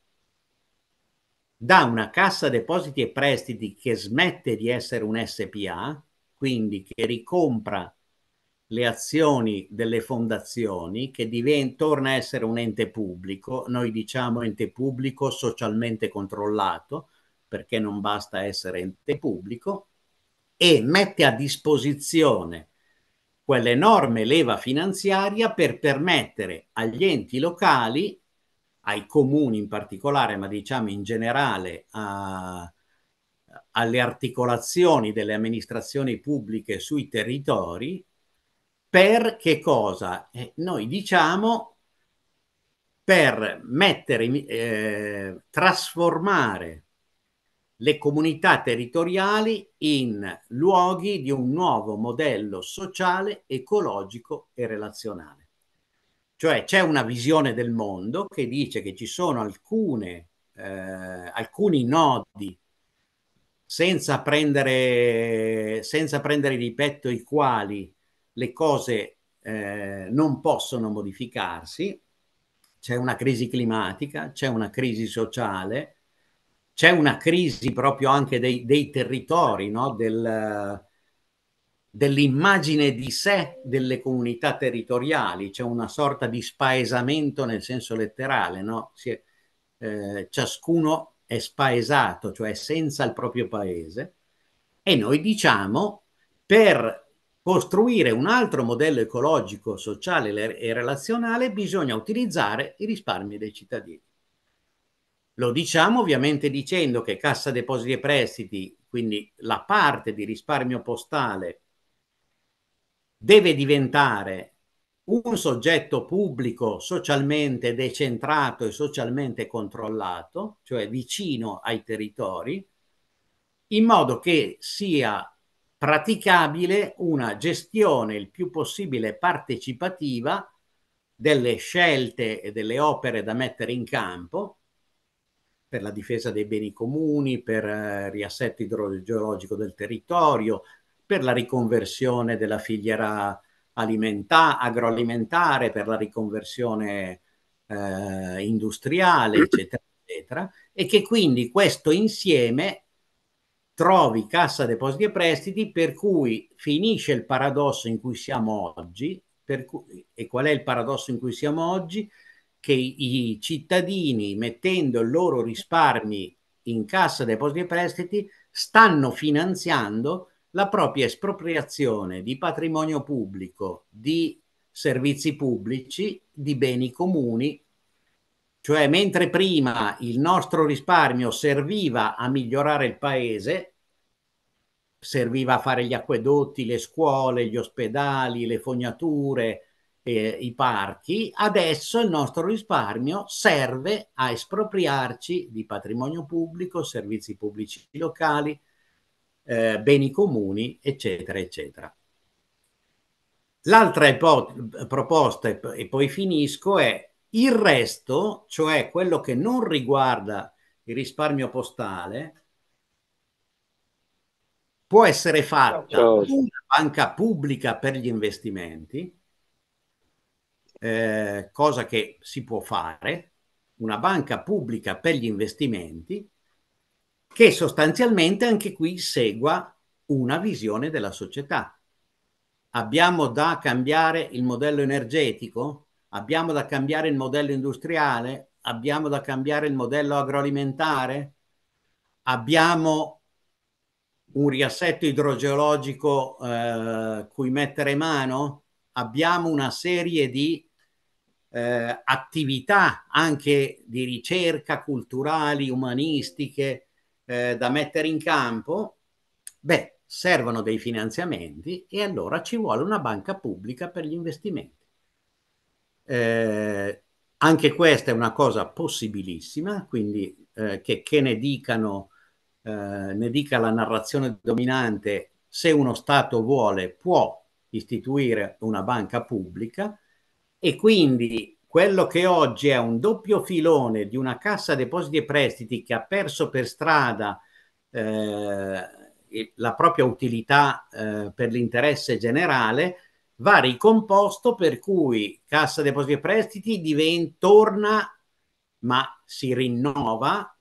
C: da una cassa depositi e prestiti che smette di essere un SPA, quindi che ricompra le azioni delle fondazioni, che diventa, torna a essere un ente pubblico, noi diciamo ente pubblico socialmente controllato, perché non basta essere ente pubblico, e mette a disposizione quell'enorme leva finanziaria per permettere agli enti locali, ai comuni in particolare, ma diciamo in generale a, alle articolazioni delle amministrazioni pubbliche sui territori, per che cosa? Eh, noi diciamo per mettere, eh, trasformare le comunità territoriali in luoghi di un nuovo modello sociale, ecologico e relazionale. Cioè c'è una visione del mondo che dice che ci sono alcune, eh, alcuni nodi senza prendere, senza prendere di petto i quali le cose eh, non possono modificarsi, c'è una crisi climatica, c'è una crisi sociale, c'è una crisi proprio anche dei, dei territori, no? Del, dell'immagine di sé delle comunità territoriali, c'è una sorta di spaesamento nel senso letterale, no? è, eh, ciascuno è spaesato, cioè senza il proprio paese, e noi diciamo per costruire un altro modello ecologico, sociale e relazionale bisogna utilizzare i risparmi dei cittadini. Lo diciamo ovviamente dicendo che Cassa Depositi e Prestiti, quindi la parte di risparmio postale, deve diventare un soggetto pubblico socialmente decentrato e socialmente controllato, cioè vicino ai territori, in modo che sia praticabile una gestione il più possibile partecipativa delle scelte e delle opere da mettere in campo per la difesa dei beni comuni, per eh, riassetto idrogeologico del territorio, per la riconversione della filiera agroalimentare, per la riconversione eh, industriale, eccetera, eccetera, e che quindi questo insieme trovi cassa depositi e prestiti per cui finisce il paradosso in cui siamo oggi, cui, e qual è il paradosso in cui siamo oggi? che i cittadini, mettendo i loro risparmi in cassa depositi e prestiti, stanno finanziando la propria espropriazione di patrimonio pubblico, di servizi pubblici, di beni comuni. Cioè, mentre prima il nostro risparmio serviva a migliorare il paese, serviva a fare gli acquedotti, le scuole, gli ospedali, le fognature, eh, i parchi, adesso il nostro risparmio serve a espropriarci di patrimonio pubblico, servizi pubblici locali, eh, beni comuni, eccetera, eccetera. L'altra proposta, e poi finisco, è il resto, cioè quello che non riguarda il risparmio postale, può essere fatta una banca pubblica per gli investimenti, eh, cosa che si può fare, una banca pubblica per gli investimenti che sostanzialmente anche qui segua una visione della società. Abbiamo da cambiare il modello energetico? Abbiamo da cambiare il modello industriale? Abbiamo da cambiare il modello agroalimentare? Abbiamo un riassetto idrogeologico eh, cui mettere mano? Abbiamo una serie di eh, attività anche di ricerca culturali, umanistiche eh, da mettere in campo, beh, servono dei finanziamenti e allora ci vuole una banca pubblica per gli investimenti. Eh, anche questa è una cosa possibilissima, quindi eh, che, che, ne dicano, eh, ne dica la narrazione dominante, se uno Stato vuole può istituire una banca pubblica, e quindi quello che oggi è un doppio filone di una cassa depositi e prestiti che ha perso per strada eh, la propria utilità eh, per l'interesse generale, va ricomposto per cui Cassa Depositi e Prestiti diventa, torna, ma si rinnova,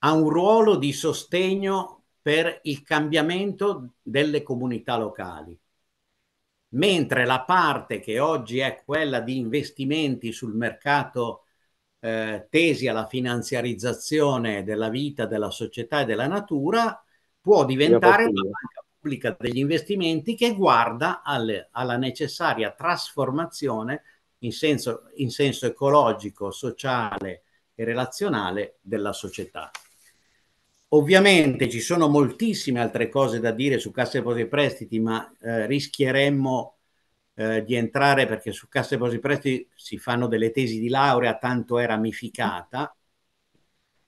C: a un ruolo di sostegno per il cambiamento delle comunità locali mentre la parte che oggi è quella di investimenti sul mercato eh, tesi alla finanziarizzazione della vita, della società e della natura, può diventare una banca pubblica degli investimenti che guarda alle, alla necessaria trasformazione in senso, in senso ecologico, sociale e relazionale della società. Ovviamente ci sono moltissime altre cose da dire su Cassa Depositi e Prestiti, ma eh, rischieremmo eh, di entrare perché su Cassa Depositi e Prestiti si fanno delle tesi di laurea, tanto è ramificata.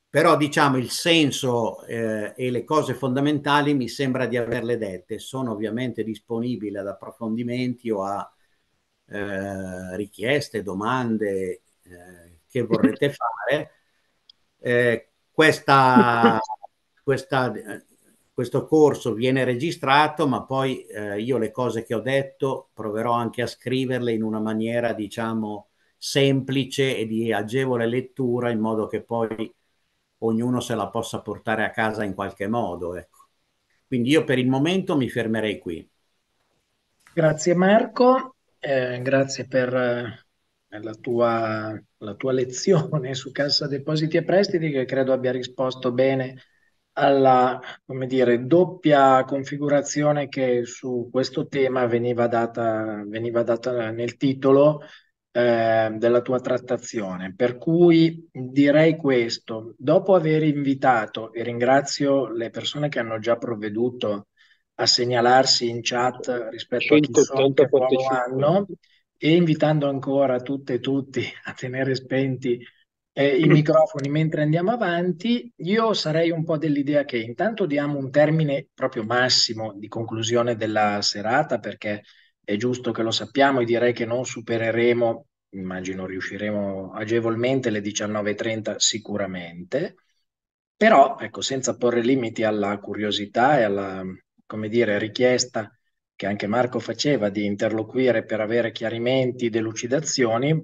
C: Però diciamo il senso eh, e le cose fondamentali mi sembra di averle dette, sono ovviamente disponibili ad approfondimenti o a eh, richieste, domande eh, che vorrete fare. Eh, questa questa, eh, questo corso viene registrato, ma poi eh, io le cose che ho detto proverò anche a scriverle in una maniera, diciamo, semplice e di agevole lettura, in modo che poi ognuno se la possa portare a casa in qualche modo. Ecco. Quindi io per il momento mi fermerei qui.
B: Grazie Marco, eh, grazie per eh, la, tua, la tua lezione su Cassa Depositi e Prestiti che credo abbia risposto bene alla, come dire, doppia configurazione che su questo tema veniva data, veniva data nel titolo eh, della tua trattazione. Per cui direi questo, dopo aver invitato, e ringrazio le persone che hanno già provveduto a segnalarsi in chat
C: rispetto a chi sono che
A: follow hanno,
B: e invitando ancora tutte e tutti a tenere spenti eh, i mm. microfoni mentre andiamo avanti, io sarei un po' dell'idea che intanto diamo un termine proprio massimo di conclusione della serata perché è giusto che lo sappiamo e direi che non supereremo, immagino riusciremo agevolmente le 19.30 sicuramente, però ecco, senza porre limiti alla curiosità e alla, come dire, richiesta che anche Marco faceva di interloquire per avere chiarimenti, delucidazioni,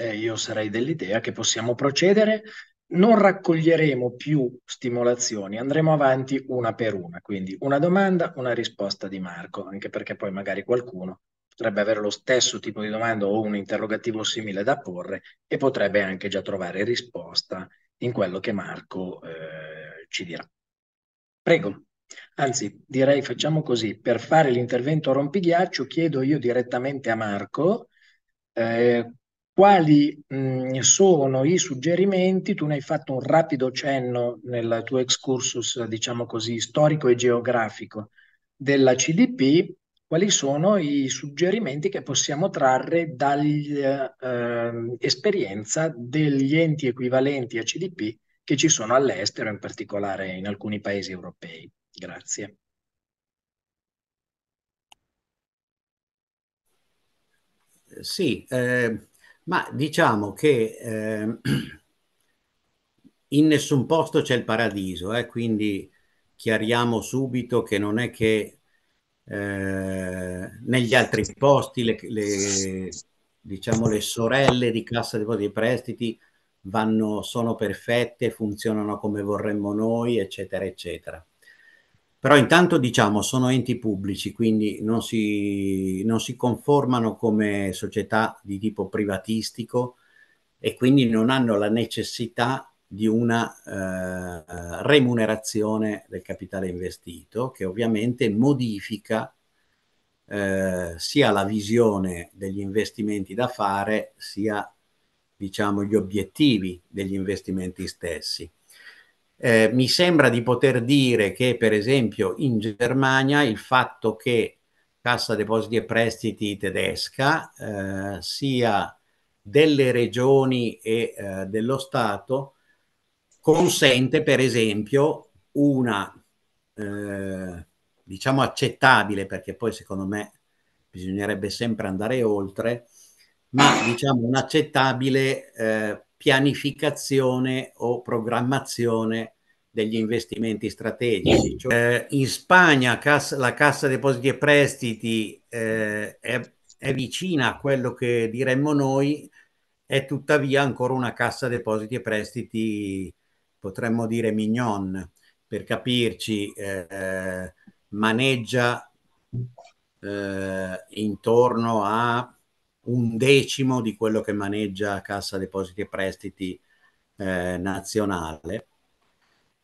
B: eh, io sarei dell'idea che possiamo procedere, non raccoglieremo più stimolazioni, andremo avanti una per una, quindi una domanda, una risposta di Marco, anche perché poi magari qualcuno potrebbe avere lo stesso tipo di domanda o un interrogativo simile da porre e potrebbe anche già trovare risposta in quello che Marco eh, ci dirà. Prego. Anzi, direi facciamo così, per fare l'intervento a rompighiaccio chiedo io direttamente a Marco eh, quali mh, sono i suggerimenti? Tu ne hai fatto un rapido cenno nel tuo excursus, diciamo così, storico e geografico della CDP. Quali sono i suggerimenti che possiamo trarre dall'esperienza ehm, eh, degli enti equivalenti a CDP che ci sono all'estero, in particolare in alcuni paesi europei? Grazie.
C: Sì, eh, ma diciamo che eh, in nessun posto c'è il paradiso, eh, quindi chiariamo subito che non è che eh, negli altri posti le, le, diciamo, le sorelle di Cassa dei Prestiti vanno, sono perfette, funzionano come vorremmo noi, eccetera, eccetera. Però intanto diciamo sono enti pubblici, quindi non si, non si conformano come società di tipo privatistico e quindi non hanno la necessità di una eh, remunerazione del capitale investito che ovviamente modifica eh, sia la visione degli investimenti da fare sia diciamo gli obiettivi degli investimenti stessi. Eh, mi sembra di poter dire che, per esempio, in Germania il fatto che Cassa Depositi e Prestiti tedesca eh, sia delle regioni e eh, dello Stato consente, per esempio, una eh, diciamo accettabile, perché poi secondo me bisognerebbe sempre andare oltre, ma diciamo un'accettabile eh, pianificazione o programmazione degli investimenti strategici. Cioè, eh, in Spagna cassa, la Cassa Depositi e Prestiti eh, è, è, vicina a quello che diremmo noi, è tuttavia ancora una Cassa Depositi e Prestiti, potremmo dire mignon, per capirci, eh, maneggia eh, intorno a un decimo di quello che maneggia Cassa Depositi e Prestiti eh, nazionale.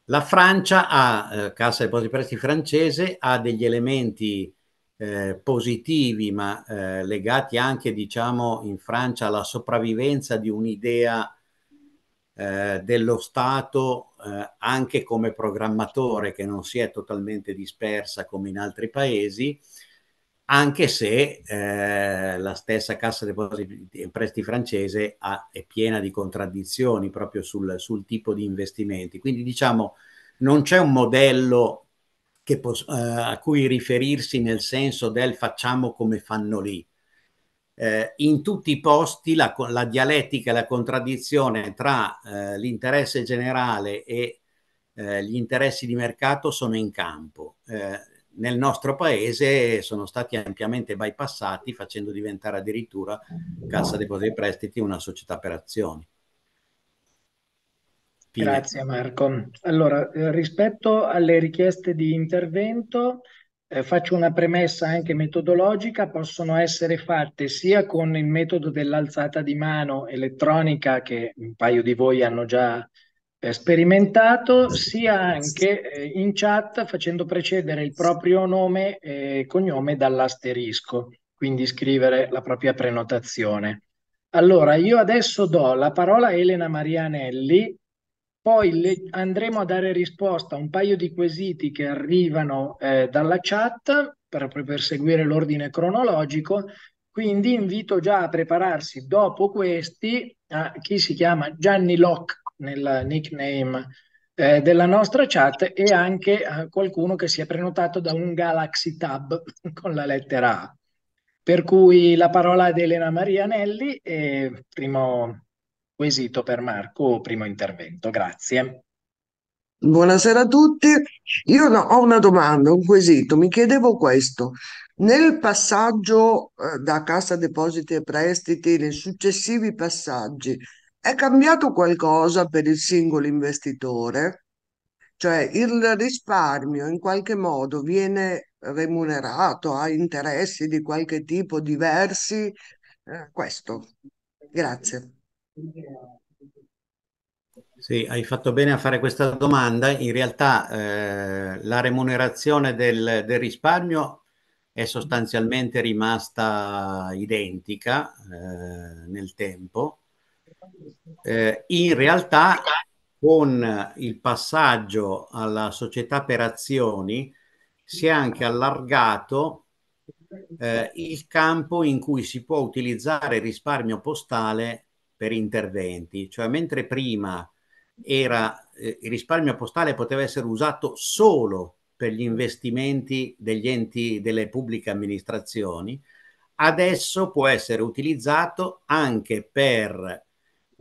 C: La Francia ha, eh, Cassa Depositi e Prestiti francese, ha degli elementi eh, positivi, ma eh, legati anche, diciamo, in Francia alla sopravvivenza di un'idea eh, dello Stato eh, anche come programmatore che non si è totalmente dispersa come in altri paesi anche se eh, la stessa Cassa Depositi e Prestiti francese ha, è piena di contraddizioni proprio sul, sul, tipo di investimenti. Quindi diciamo non c'è un modello pos- eh, a cui riferirsi nel senso del facciamo come fanno lì. Eh, in tutti i posti la, la dialettica e la contraddizione tra eh, l'interesse generale e eh, gli interessi di mercato sono in campo. Eh, nel nostro paese sono stati ampiamente bypassati facendo diventare addirittura Cassa Depositi e Prestiti una società per azioni. Fine. Grazie
B: Marco. Allora, eh, rispetto alle richieste di intervento, eh, faccio una premessa anche metodologica, possono essere fatte sia con il metodo dell'alzata di mano elettronica che un paio di voi hanno già sperimentato sia anche eh, in chat facendo precedere il proprio nome e cognome dall'asterisco, quindi scrivere la propria prenotazione. Allora, io adesso do la parola a Elena Marianelli, poi le, andremo a dare risposta a un paio di quesiti che arrivano eh, dalla chat per, per seguire l'ordine cronologico quindi invito già a prepararsi dopo questi a chi si chiama Gianni Locke nel nickname eh, della nostra chat e anche a qualcuno che si è prenotato da un Galaxy Tab con la lettera A. Per cui la parola ad Elena Maria Marianelli e primo quesito per Marco, primo intervento. Grazie.
E: Buonasera a tutti. Io no, ho una domanda, un quesito. Mi chiedevo questo. Nel passaggio eh, da Cassa Depositi e Prestiti, nei successivi passaggi, è cambiato qualcosa per il singolo investitore? Cioè il risparmio in qualche modo viene remunerato a interessi di qualche tipo diversi? Eh, questo. Grazie.
C: Sì, hai fatto bene a fare questa domanda. In realtà eh, la remunerazione del, del, risparmio è sostanzialmente rimasta identica eh, nel tempo eh, in realtà con il passaggio alla società per azioni si è anche allargato eh, il campo in cui si può utilizzare il risparmio postale per interventi, cioè mentre prima era, eh, il risparmio postale poteva essere usato solo per gli investimenti degli enti delle pubbliche amministrazioni, adesso può essere utilizzato anche per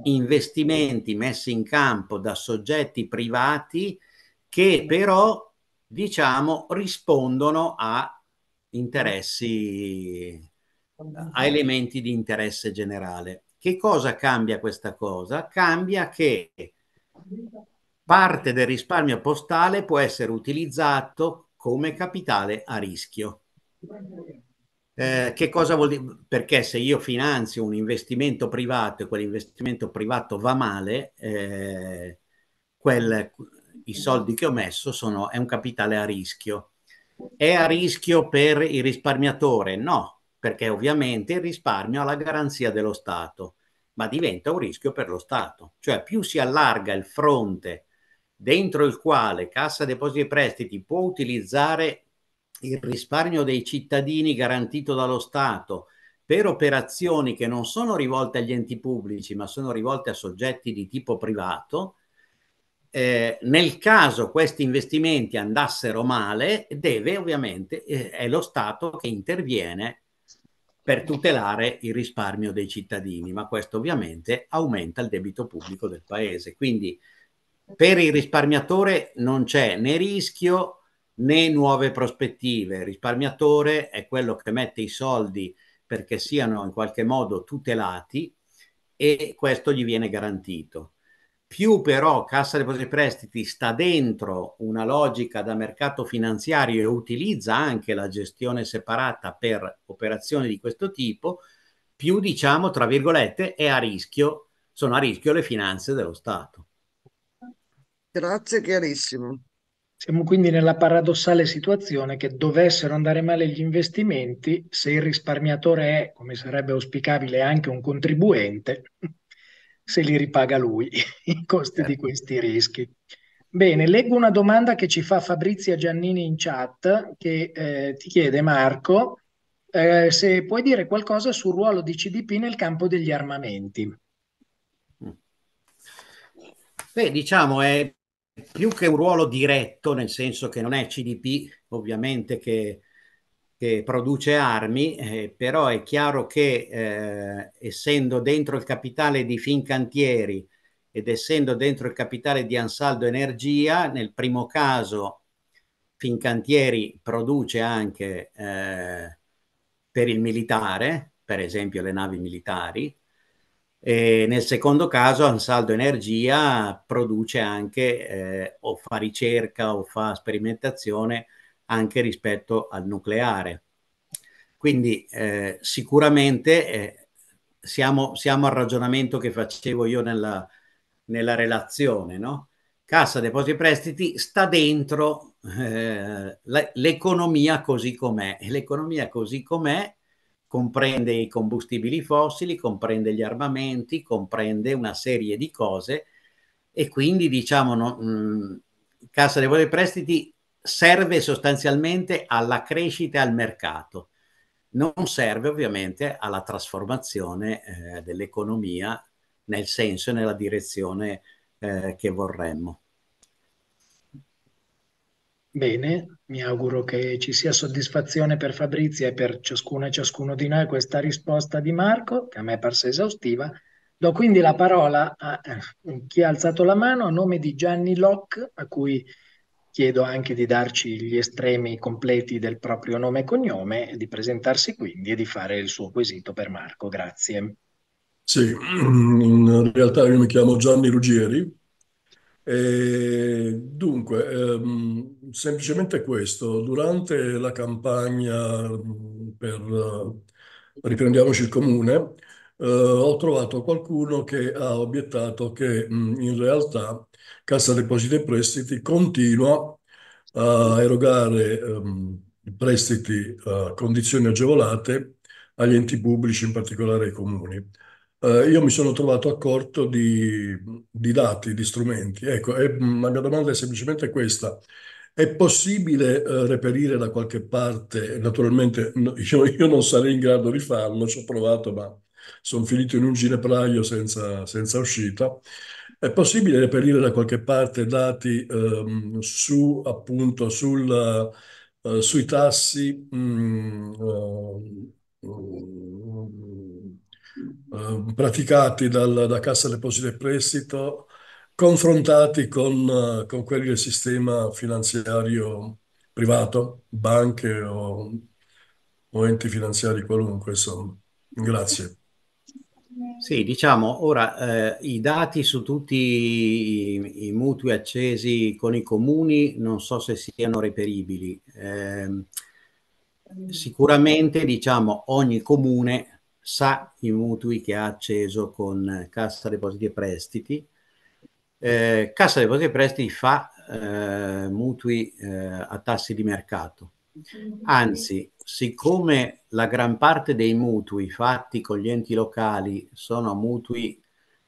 C: investimenti messi in campo da soggetti privati che però, diciamo, rispondono a interessi, a elementi di interesse generale. Che cosa cambia questa cosa? Cambia che parte del risparmio postale può essere utilizzato come capitale a rischio. Eh, che cosa vuol dire? Perché se io finanzio un investimento privato e quell'investimento privato va male, eh, quel, i soldi che ho messo sono, è un capitale a rischio. È a rischio per il risparmiatore? No, perché ovviamente il risparmio ha la garanzia dello Stato, ma diventa un rischio per lo Stato. Cioè più si allarga il fronte dentro il quale Cassa Depositi e Prestiti può utilizzare il risparmio dei cittadini garantito dallo Stato per operazioni che non sono rivolte agli enti pubblici ma sono rivolte a soggetti di tipo privato, eh, nel caso questi investimenti andassero male, deve ovviamente, eh, è lo Stato che interviene per tutelare il risparmio dei cittadini, ma questo ovviamente aumenta il debito pubblico del Paese. Quindi per il risparmiatore non c'è né rischio né nuove prospettive. Il risparmiatore è quello che mette i soldi perché siano in qualche modo tutelati e questo gli viene garantito. Più però Cassa Depositi e Prestiti sta dentro una logica da mercato finanziario e utilizza anche la gestione separata per operazioni di questo tipo, più diciamo, tra virgolette, è a rischio, sono a rischio le finanze dello Stato.
E: Grazie chiarissimo.
B: Siamo quindi nella paradossale situazione che dovessero andare male gli investimenti, se il risparmiatore è, come sarebbe auspicabile, anche un contribuente, se li ripaga lui i costi certo. di questi rischi. Bene, leggo una domanda che ci fa Fabrizia Giannini in chat che eh, ti chiede Marco eh, se puoi dire qualcosa sul ruolo di CDP nel campo degli armamenti.
C: Beh, diciamo, è più che un ruolo diretto, nel senso che non è CDP ovviamente che, che produce armi, eh, però è chiaro che eh, essendo dentro il capitale di Fincantieri ed essendo dentro il capitale di Ansaldo Energia, nel primo caso Fincantieri produce anche eh, per il militare, per esempio le navi militari, e nel secondo caso Ansaldo Energia produce anche eh, o fa ricerca o fa sperimentazione anche rispetto al nucleare. Quindi eh, sicuramente eh, siamo, siamo, al ragionamento che facevo io nella, nella relazione, no? Cassa depositi e prestiti sta dentro eh, l'economia così com'è l'economia così com'è comprende i combustibili fossili, comprende gli armamenti, comprende una serie di cose e quindi diciamo no, mh, mm, Cassa Depositi e Prestiti serve sostanzialmente alla crescita e al mercato, non serve ovviamente alla trasformazione eh, dell'economia nel senso e nella direzione eh, che vorremmo.
B: Bene, mi auguro che ci sia soddisfazione per Fabrizia e per ciascuno e ciascuno di noi questa risposta di Marco, che a me è parsa esaustiva. Do quindi la parola a eh, chi ha alzato la mano a nome di Gianni Locke, a cui chiedo anche di darci gli estremi completi del proprio nome e cognome, di presentarsi quindi e di fare il suo quesito per Marco. Grazie.
D: Sì, in realtà io mi chiamo Gianni Ruggieri, e ehm, dunque, ehm, semplicemente questo, durante la campagna mhmm, per Riprendiamoci il comune, eh, ho trovato qualcuno che ha obiettato che mh, mhmm, in realtà Cassa Depositi e Prestiti continua a erogare ehm, prestiti a condizioni agevolate agli enti pubblici, in particolare ai comuni eh, io mi sono trovato a corto di, di dati, di strumenti. Ecco, e, mm, la mia domanda è semplicemente questa. È possibile eh, reperire da qualche parte, naturalmente no, io, io, non sarei in grado di farlo, ci ho provato, ma sono finito in un ginepraio senza, senza uscita. È possibile reperire da qualche parte dati ehm, su, appunto, sul, eh, sui tassi mh, mm, eh, uh, mm, Ehm, praticati dal, da Cassa Deposito e Prestito, confrontati con, eh, con quelli del sistema finanziario privato, banche o, o enti finanziari qualunque, insomma. Grazie.
C: Sì, diciamo, ora eh, i dati su tutti i, i, mutui accesi con i comuni non so se siano reperibili. Eh, sicuramente, diciamo, ogni comune sa i mutui che ha acceso con eh, Cassa Depositi e Prestiti. Eh, Cassa Depositi e Prestiti fa eh, mutui eh, a tassi di mercato. Anzi, siccome la gran parte dei mutui fatti con gli enti locali sono mutui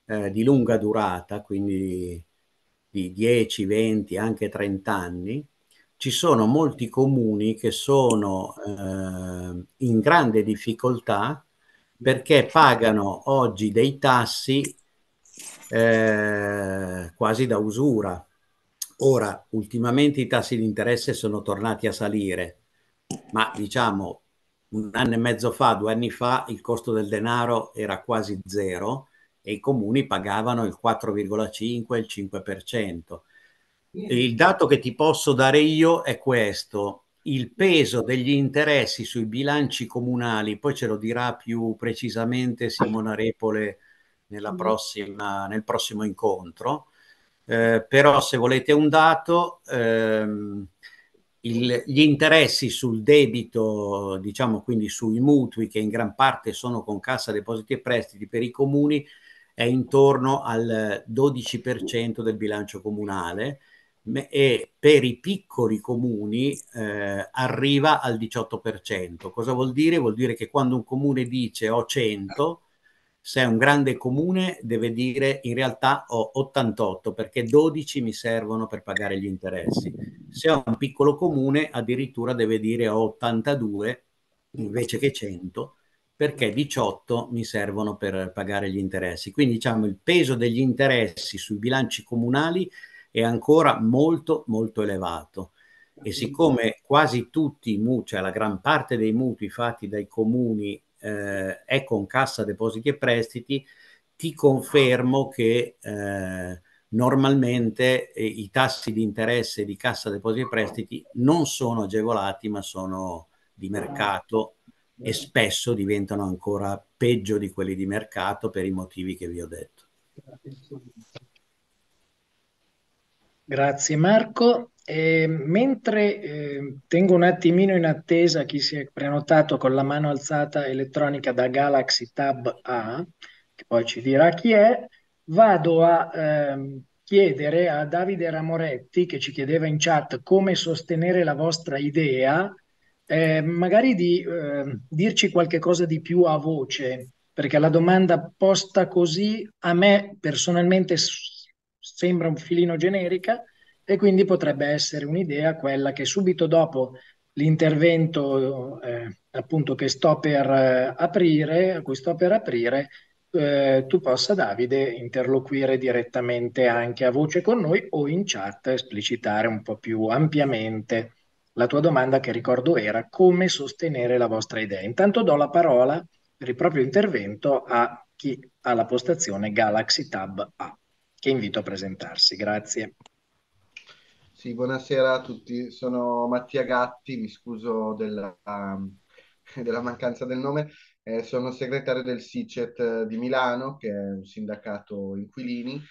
C: eh, di lunga durata, quindi di 10, 20, anche 30 anni, ci sono molti comuni che sono eh, in grande difficoltà perché pagano oggi dei tassi eh, quasi da usura. Ora, ultimamente i tassi di interesse sono tornati a salire, ma diciamo un anno e mezzo fa, due anni fa, il costo del denaro era quasi zero e i comuni pagavano il 4,5, il 5%. Il dato che ti posso dare io è questo il peso degli interessi sui bilanci comunali, poi ce lo dirà più precisamente Simona Repole mm-hmm. prossima, nel prossimo incontro, eh, però se volete un dato, ehm, il, gli interessi sul debito, diciamo quindi sui mutui che in gran parte sono con cassa depositi e prestiti per i comuni, è intorno al 12% del bilancio comunale e per i piccoli comuni eh, arriva al 18%. Cosa vuol dire? Vuol dire che quando un comune dice ho 100, se è un grande comune deve dire in realtà ho 88 perché 12 mi servono per pagare gli interessi. Se ho un piccolo comune addirittura deve dire ho 82 invece che 100 perché 18 mi servono per pagare gli interessi. Quindi diciamo il peso degli interessi sui bilanci comunali è ancora molto molto elevato e siccome quasi tutti i mutui, cioè la gran parte dei mutui fatti dai comuni eh, è con cassa depositi e prestiti, ti confermo che eh, normalmente eh, i tassi di interesse di cassa depositi e prestiti non sono agevolati ma sono di mercato e spesso diventano ancora peggio di quelli di mercato per i motivi che vi ho detto.
B: Grazie Marco. E ehm, mentre eh, tengo un attimino in attesa chi si è prenotato con la mano alzata elettronica da Galaxy Tab A, che poi ci dirà chi è, vado a eh, chiedere a Davide Ramoretti, che ci chiedeva in chat come sostenere la vostra idea, eh, magari di ehm, dirci qualche cosa di più a voce, perché la domanda posta così a me personalmente sembra un filino generica e quindi potrebbe essere un'idea quella che subito dopo l'intervento eh, appunto che sto per eh, aprire, a cui sto per aprire, eh, tu possa Davide interloquire direttamente anche a voce con noi o in chat esplicitare un po' più ampiamente la tua domanda che ricordo era come sostenere la vostra idea. Intanto do la parola per il proprio intervento a chi ha la postazione Galaxy Tab A che invito
E: a presentarsi. Grazie. Sì, buonasera a tutti, sono Mattia Gatti, mi scuso della, della mancanza del nome, eh, sono segretario del SICET eh, di Milano, che è un sindacato inquilini.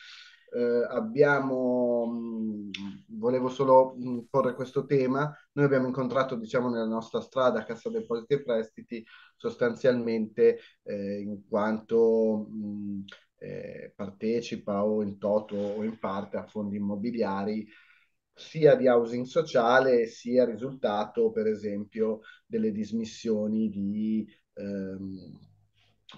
E: Eh, abbiamo, mh, mm, volevo solo mh, mm, porre questo tema, noi abbiamo incontrato diciamo nella nostra strada Cassa Depositi e Prestiti sostanzialmente eh, in quanto mh, mm, eh, partecipa o in toto o in parte a fondi immobiliari sia di housing sociale sia risultato per esempio delle dismissioni di, ehm,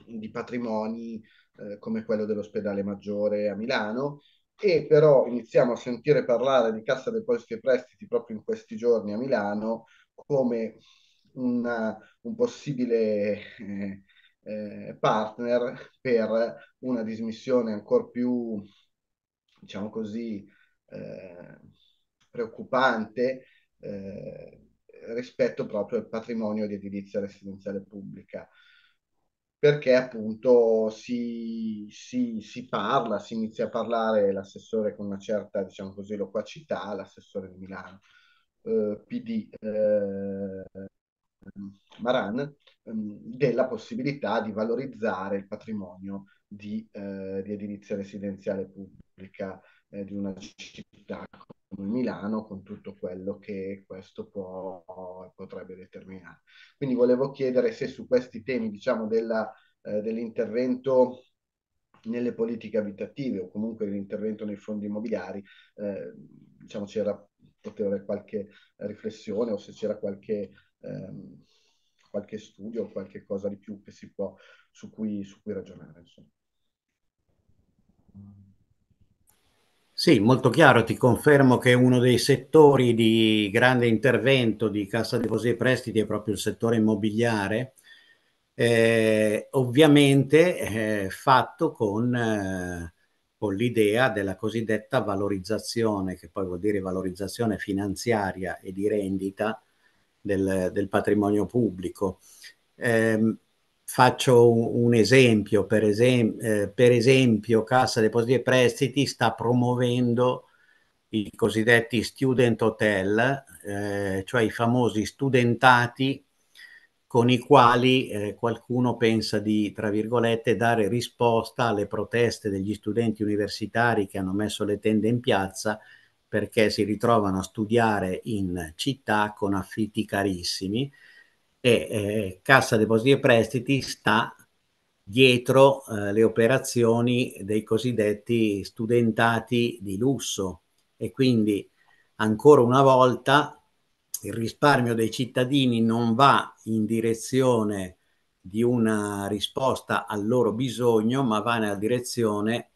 E: di patrimoni eh, come quello dell'ospedale maggiore a Milano e però iniziamo a sentire parlare di Cassa Depositi e Prestiti proprio in questi giorni a Milano come una, un possibile eh, eh, partner per una dismissione ancora più, diciamo così, eh, preoccupante eh, rispetto proprio al patrimonio di edilizia residenziale pubblica perché appunto si, si, si, parla, si inizia a parlare l'assessore con una certa, diciamo così, loquacità, l'assessore di Milano, eh, PD, eh, Ehm, Maran ehm, della possibilità di valorizzare il patrimonio di, eh, di edilizia residenziale pubblica eh, di una città come Milano con tutto quello che questo può, potrebbe determinare. Quindi volevo chiedere se su questi temi diciamo, della, eh, dell'intervento nelle politiche abitative o comunque dell'intervento nei fondi immobiliari eh, diciamo, c'era poteva avere qualche riflessione o se c'era qualche ehm, qualche studio, qualche cosa di più che si può, su cui, su cui ragionare. Insomma.
C: Sì, molto chiaro, ti confermo che uno dei settori di grande intervento di Cassa Depositi e Prestiti è proprio il settore immobiliare, eh, ovviamente eh, fatto con, eh, con l'idea della cosiddetta valorizzazione, che poi vuol dire valorizzazione finanziaria e di rendita, del, del patrimonio pubblico. Eh, faccio un, un esempio, per, esem- eh, per esempio Cassa Depositi e Prestiti sta promuovendo i cosiddetti student hotel, eh, cioè i famosi studentati con i quali eh, qualcuno pensa di, tra virgolette, dare risposta alle proteste degli studenti universitari che hanno messo le tende in piazza perché si ritrovano a studiare in città con affitti carissimi e eh, Cassa Depositi e Prestiti sta dietro eh, le operazioni dei cosiddetti studentati di lusso e quindi ancora una volta il risparmio dei cittadini non va in direzione di una risposta al loro bisogno, ma va nella direzione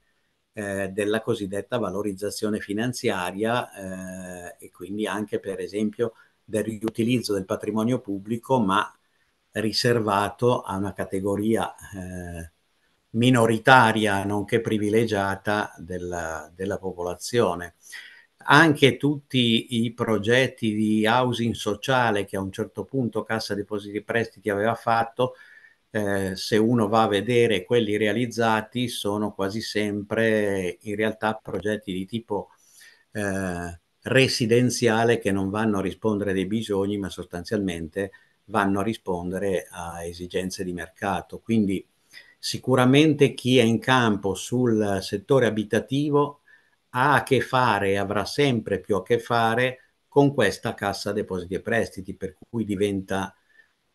C: eh, della cosiddetta valorizzazione finanziaria eh, e quindi anche per esempio del riutilizzo del patrimonio pubblico ma riservato a una categoria eh, minoritaria nonché privilegiata della, della popolazione. Anche tutti i progetti di housing sociale che a un certo punto Cassa Depositi e Prestiti aveva fatto eh, se uno va a vedere quelli realizzati, sono quasi sempre in realtà progetti di tipo eh, residenziale che non vanno a rispondere a dei bisogni, ma sostanzialmente vanno a rispondere a esigenze di mercato. Quindi sicuramente chi è in campo sul settore abitativo ha a che fare e avrà sempre più a che fare con questa cassa depositi e prestiti, per cui diventa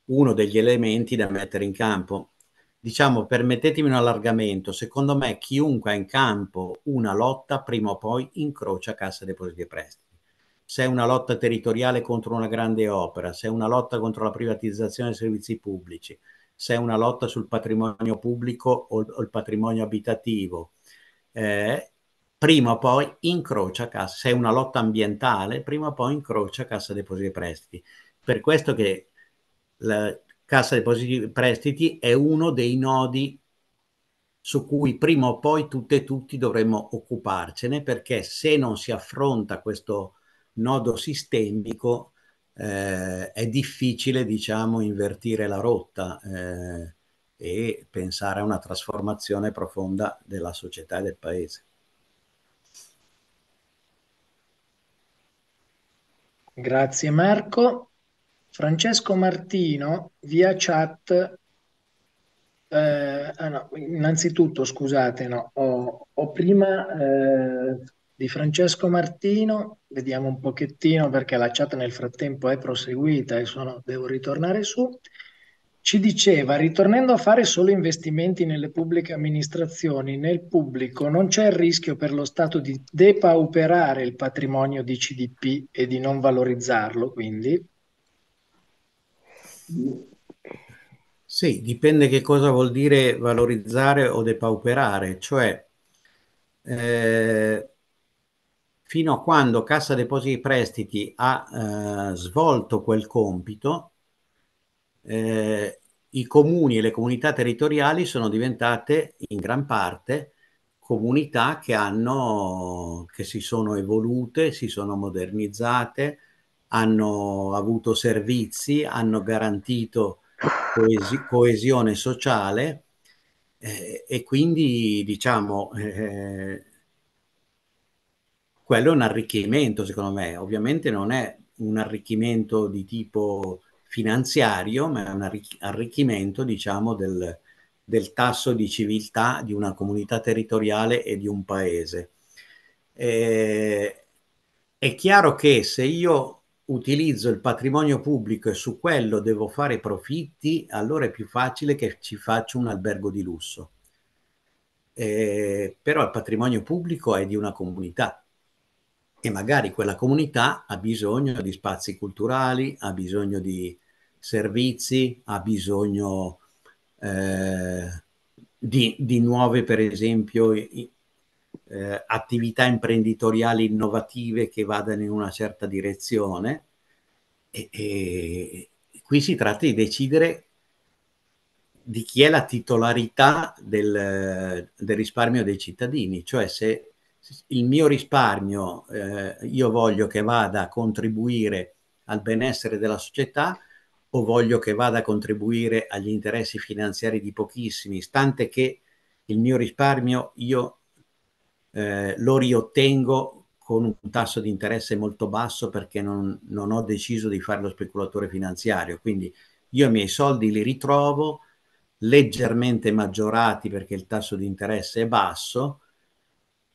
C: uno degli elementi da mettere in campo. Diciamo, permettetemi un allargamento, secondo me chiunque ha in campo una lotta prima o poi incrocia Cassa Depositi e Prestiti. Se è una lotta territoriale contro una grande opera, se è una lotta contro la privatizzazione dei servizi pubblici, se è una lotta sul patrimonio pubblico o, il patrimonio abitativo, eh, prima o poi incrocia Cassa, se è una lotta ambientale, prima o poi incrocia Cassa Depositi e Prestiti. Per questo che la Cassa Depositi Prestiti è uno dei nodi su cui prima o poi tutte e tutti dovremmo occuparcene perché se non si affronta questo nodo sistemico eh, è difficile diciamo invertire la rotta eh, e pensare a una trasformazione profonda della società e del paese.
B: Grazie Marco. Francesco Martino via chat. Eh, ah no, innanzitutto scusate, no, ho, ho prima eh, di Francesco Martino, vediamo un pochettino perché la chat nel frattempo è proseguita e sono, devo ritornare su. Ci diceva, ritornando a fare solo investimenti nelle pubbliche amministrazioni, nel pubblico non c'è il rischio per lo Stato di depauperare il patrimonio di CDP e di non valorizzarlo, quindi
C: sì, dipende che cosa vuol dire valorizzare o depauperare, cioè eh, fino a quando Cassa Depositi e Prestiti ha eh, svolto quel compito, eh, i comuni e le comunità territoriali sono diventate in gran parte comunità che, hanno, che si sono evolute, si sono modernizzate, hanno avuto servizi, hanno garantito coesi- coesione sociale eh, e quindi diciamo eh, quello è un arricchimento secondo me, ovviamente non è un arricchimento di tipo finanziario, ma è un arricchimento diciamo del, del tasso di civiltà di una comunità territoriale e di un paese. Eh, è chiaro che se io utilizzo il patrimonio pubblico e su quello devo fare profitti, allora è più facile che ci faccia un albergo di lusso. Eh, però il patrimonio pubblico è di una comunità e magari quella comunità ha bisogno di spazi culturali, ha bisogno di servizi, ha bisogno eh, di, di, nuove, per esempio, i, eh, attività imprenditoriali innovative che vadano in una certa direzione e, e qui si tratta di decidere di chi è la titolarità del, del risparmio dei cittadini, cioè se il mio risparmio eh, io voglio che vada a contribuire al benessere della società o voglio che vada a contribuire agli interessi finanziari di pochissimi, stante che il mio risparmio io eh, lo riottengo con un tasso di interesse molto basso perché non, non ho deciso di fare lo speculatore finanziario. Quindi io i miei soldi li ritrovo leggermente maggiorati perché il tasso di interesse è basso,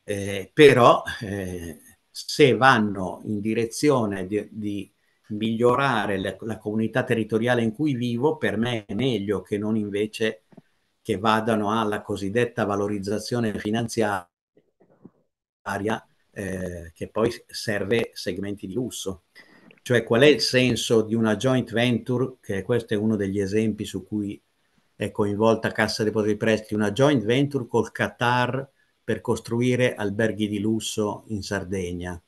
C: eh, però eh, se vanno in direzione di, di migliorare la, la, comunità territoriale in cui vivo, per me è meglio che non invece che vadano alla cosiddetta valorizzazione finanziaria aria eh, che poi serve segmenti di lusso. Cioè qual è il senso di una joint venture, che questo è uno degli esempi su cui è coinvolta Cassa Depositi e Prestiti, una joint venture col Qatar per costruire alberghi di lusso in Sardegna.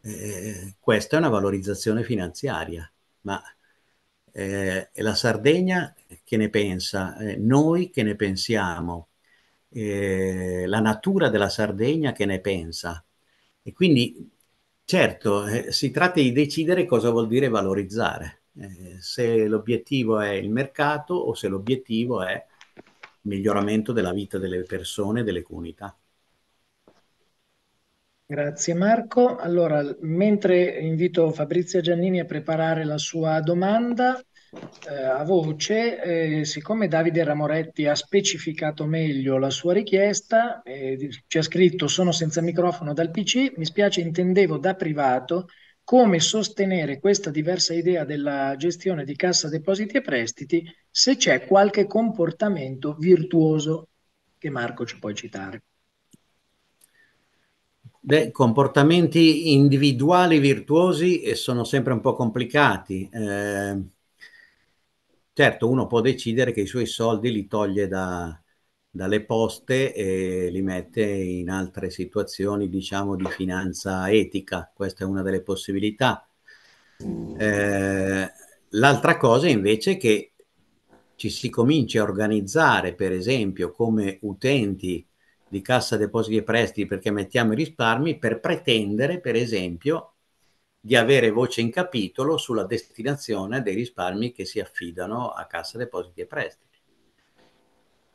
C: Eh, questa è una valorizzazione finanziaria, ma eh, la Sardegna che ne pensa? Eh, noi che ne pensiamo? eh, la natura della Sardegna che ne pensa. E quindi, certo, eh, si tratta di decidere cosa vuol dire valorizzare, eh, se l'obiettivo è il mercato o se l'obiettivo è il miglioramento della vita delle persone e delle comunità.
B: Grazie Marco. Allora, mentre invito Fabrizio Giannini a preparare la sua domanda, eh, a voce, eh, siccome Davide Ramoretti ha specificato meglio la sua richiesta, eh, ci ha scritto sono senza microfono dal PC, mi spiace intendevo da privato come sostenere questa diversa idea della gestione di cassa depositi e prestiti se c'è qualche comportamento virtuoso che Marco ci puoi citare.
C: Beh, comportamenti individuali virtuosi eh, sono sempre un po' complicati. Eh, Certo, uno può decidere che i suoi soldi li toglie da, dalle poste e li mette in altre situazioni, diciamo, di finanza etica. Questa è una delle possibilità. Eh, l'altra cosa invece è che ci si cominci a organizzare, per esempio, come utenti di cassa depositi e prestiti perché mettiamo i risparmi per pretendere, per esempio, di avere voce in capitolo sulla destinazione dei risparmi che si affidano a Cassa Depositi e Prestiti.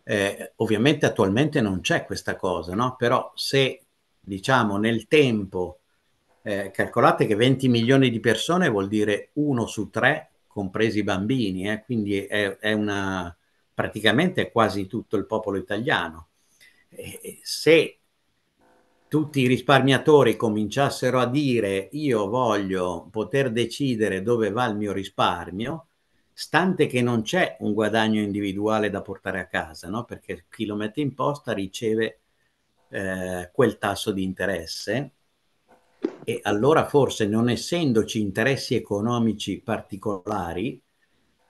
C: Eh, ovviamente attualmente non c'è questa cosa, no? però se diciamo nel tempo eh, calcolate che 20 milioni di persone vuol dire uno su tre, compresi i bambini, eh, quindi è, è una, praticamente quasi tutto il popolo italiano. Eh, se tutti i risparmiatori cominciassero a dire io voglio poter decidere dove va il mio risparmio, stante che non c'è un guadagno individuale da portare a casa, no? perché chi lo mette in posta riceve eh, quel tasso di interesse e allora forse non essendoci interessi economici particolari,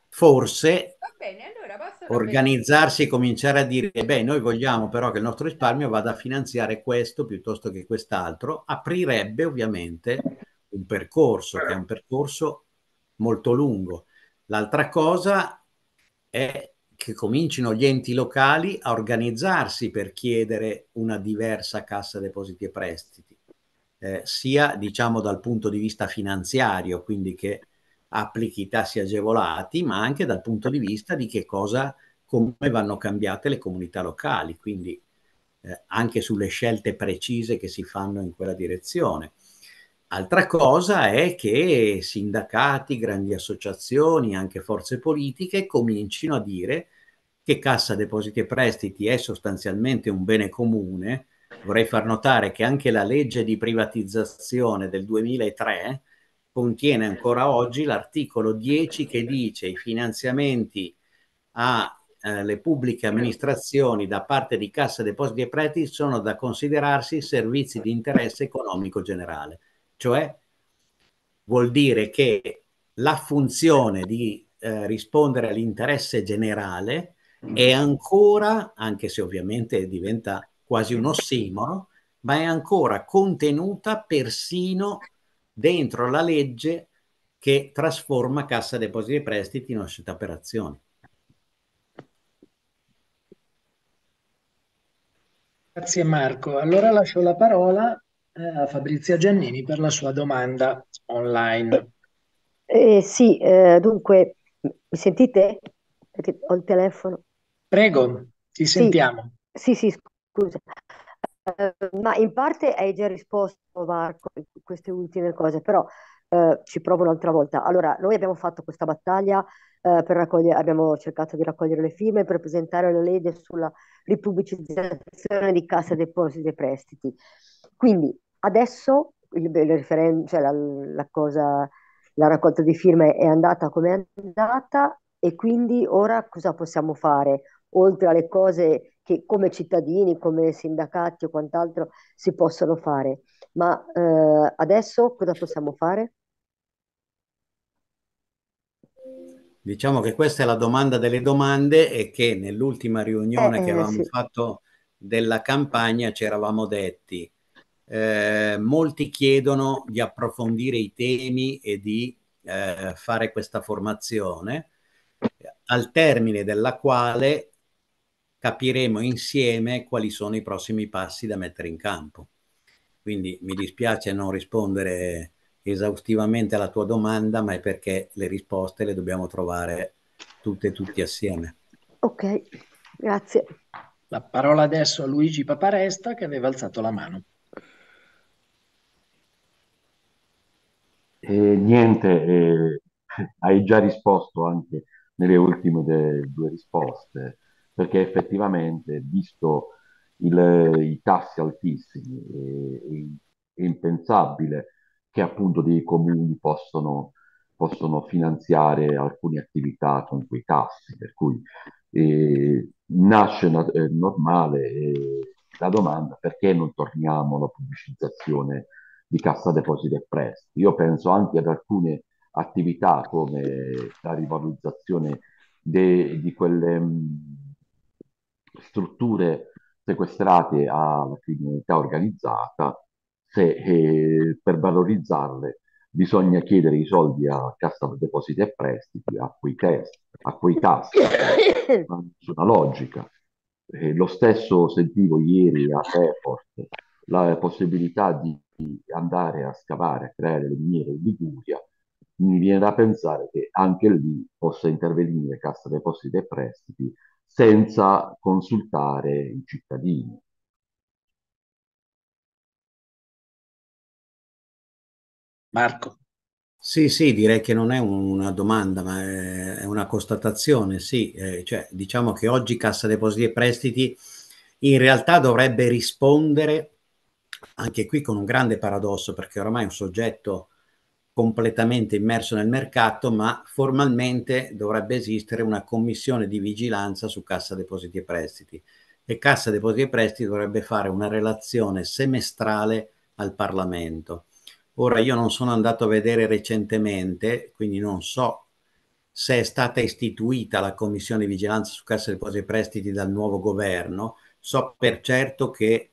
C: forse bene, allora organizzarsi e cominciare a dire, beh, noi vogliamo però che il nostro risparmio vada a finanziare questo piuttosto che quest'altro, aprirebbe ovviamente un percorso, che è un percorso molto lungo. L'altra cosa è che comincino gli enti locali a organizzarsi per chiedere una diversa cassa depositi e prestiti, eh, sia diciamo dal punto di vista finanziario, quindi che applichi i tassi agevolati, ma anche dal punto di vista di che cosa, come vanno cambiate le comunità locali, quindi eh, anche sulle scelte precise che si fanno in quella direzione. Altra cosa è che sindacati, grandi associazioni, anche forze politiche comincino a dire che cassa depositi e prestiti è sostanzialmente un bene comune. Vorrei far notare che anche la legge di privatizzazione del 2003 contiene ancora oggi l'articolo 10 che dice i finanziamenti alle eh, pubbliche amministrazioni da parte di Cassa Depositi e Preti sono da considerarsi servizi di interesse economico generale, cioè vuol dire che la funzione di eh, rispondere all'interesse generale mm. è ancora, anche se ovviamente diventa quasi un ossimoro, ma è ancora contenuta persino dentro la legge che trasforma Cassa Depositi e Prestiti in una società per azioni.
B: Grazie Marco. Allora lascio la parola eh, a Fabrizia Giannini per la sua domanda
C: online.
A: Eh, sì, eh, dunque, mi sentite? Perché ho il telefono.
B: Prego, ti sentiamo.
A: Sì, sì, sì scusa. Eh, ma in parte hai già risposto, Marco, a queste ultime cose, però eh, ci provo un'altra volta. Allora, noi abbiamo fatto questa battaglia eh, per raccogliere, abbiamo cercato di raccogliere le firme per presentare la legge sulla ripubblicizzazione di Cassa Depositi e Prestiti. Quindi adesso il, il referen- cioè la, la, cosa, la raccolta di firme è andata come è andata e quindi ora cosa possiamo fare? Oltre alle cose che come cittadini, come sindacati o quant'altro si possono fare. Ma eh, adesso cosa possiamo fare?
C: Diciamo che questa è la domanda delle domande e che nell'ultima riunione eh, che avevamo sì. fatto della campagna ci eravamo detti. Eh, molti chiedono di approfondire i temi e di eh, fare questa formazione, al termine della quale capiremo insieme quali sono i prossimi passi da mettere in campo. Quindi mi dispiace non rispondere esaustivamente alla tua domanda, ma è perché le risposte le dobbiamo trovare tutte e tutti assieme.
B: Ok, grazie. La parola adesso a Luigi Paparesta che aveva alzato la mano.
A: Eh, niente, eh, hai già risposto anche nelle ultime due risposte perché effettivamente, visto il, i tassi altissimi, è, è, impensabile che appunto dei comuni possano, possono, finanziare alcune attività con quei tassi, per cui eh, nasce na- eh, normale eh, la domanda perché non torniamo alla pubblicizzazione di Cassa Depositi e Prestiti. Io penso anche ad alcune attività come la rivalutazione di quelle... Mh, strutture sequestrate alla criminalità organizzata, se eh, per valorizzarle bisogna chiedere i soldi a Cassa Depositi e Prestiti, a quei, test, a quei tassi, su una logica. Eh, lo stesso sentivo ieri a Airport, la possibilità di andare a scavare, a creare le miniere in Liguria, mi viene da pensare che anche lì possa intervenire Cassa Depositi e Prestiti senza consultare i cittadini. Marco.
C: Sì, sì, direi che non è una domanda, ma è una constatazione, sì. Eh, cioè, diciamo che oggi Cassa Depositi e Prestiti in realtà dovrebbe rispondere anche qui con un grande paradosso, perché oramai è un soggetto completamente immerso nel mercato, ma formalmente dovrebbe esistere una commissione di vigilanza su Cassa Depositi e Prestiti e Cassa Depositi e Prestiti dovrebbe fare una relazione semestrale al Parlamento. Ora io non sono andato a vedere recentemente, quindi non so se è stata istituita la commissione di vigilanza su Cassa Depositi e Prestiti dal nuovo governo, so per certo che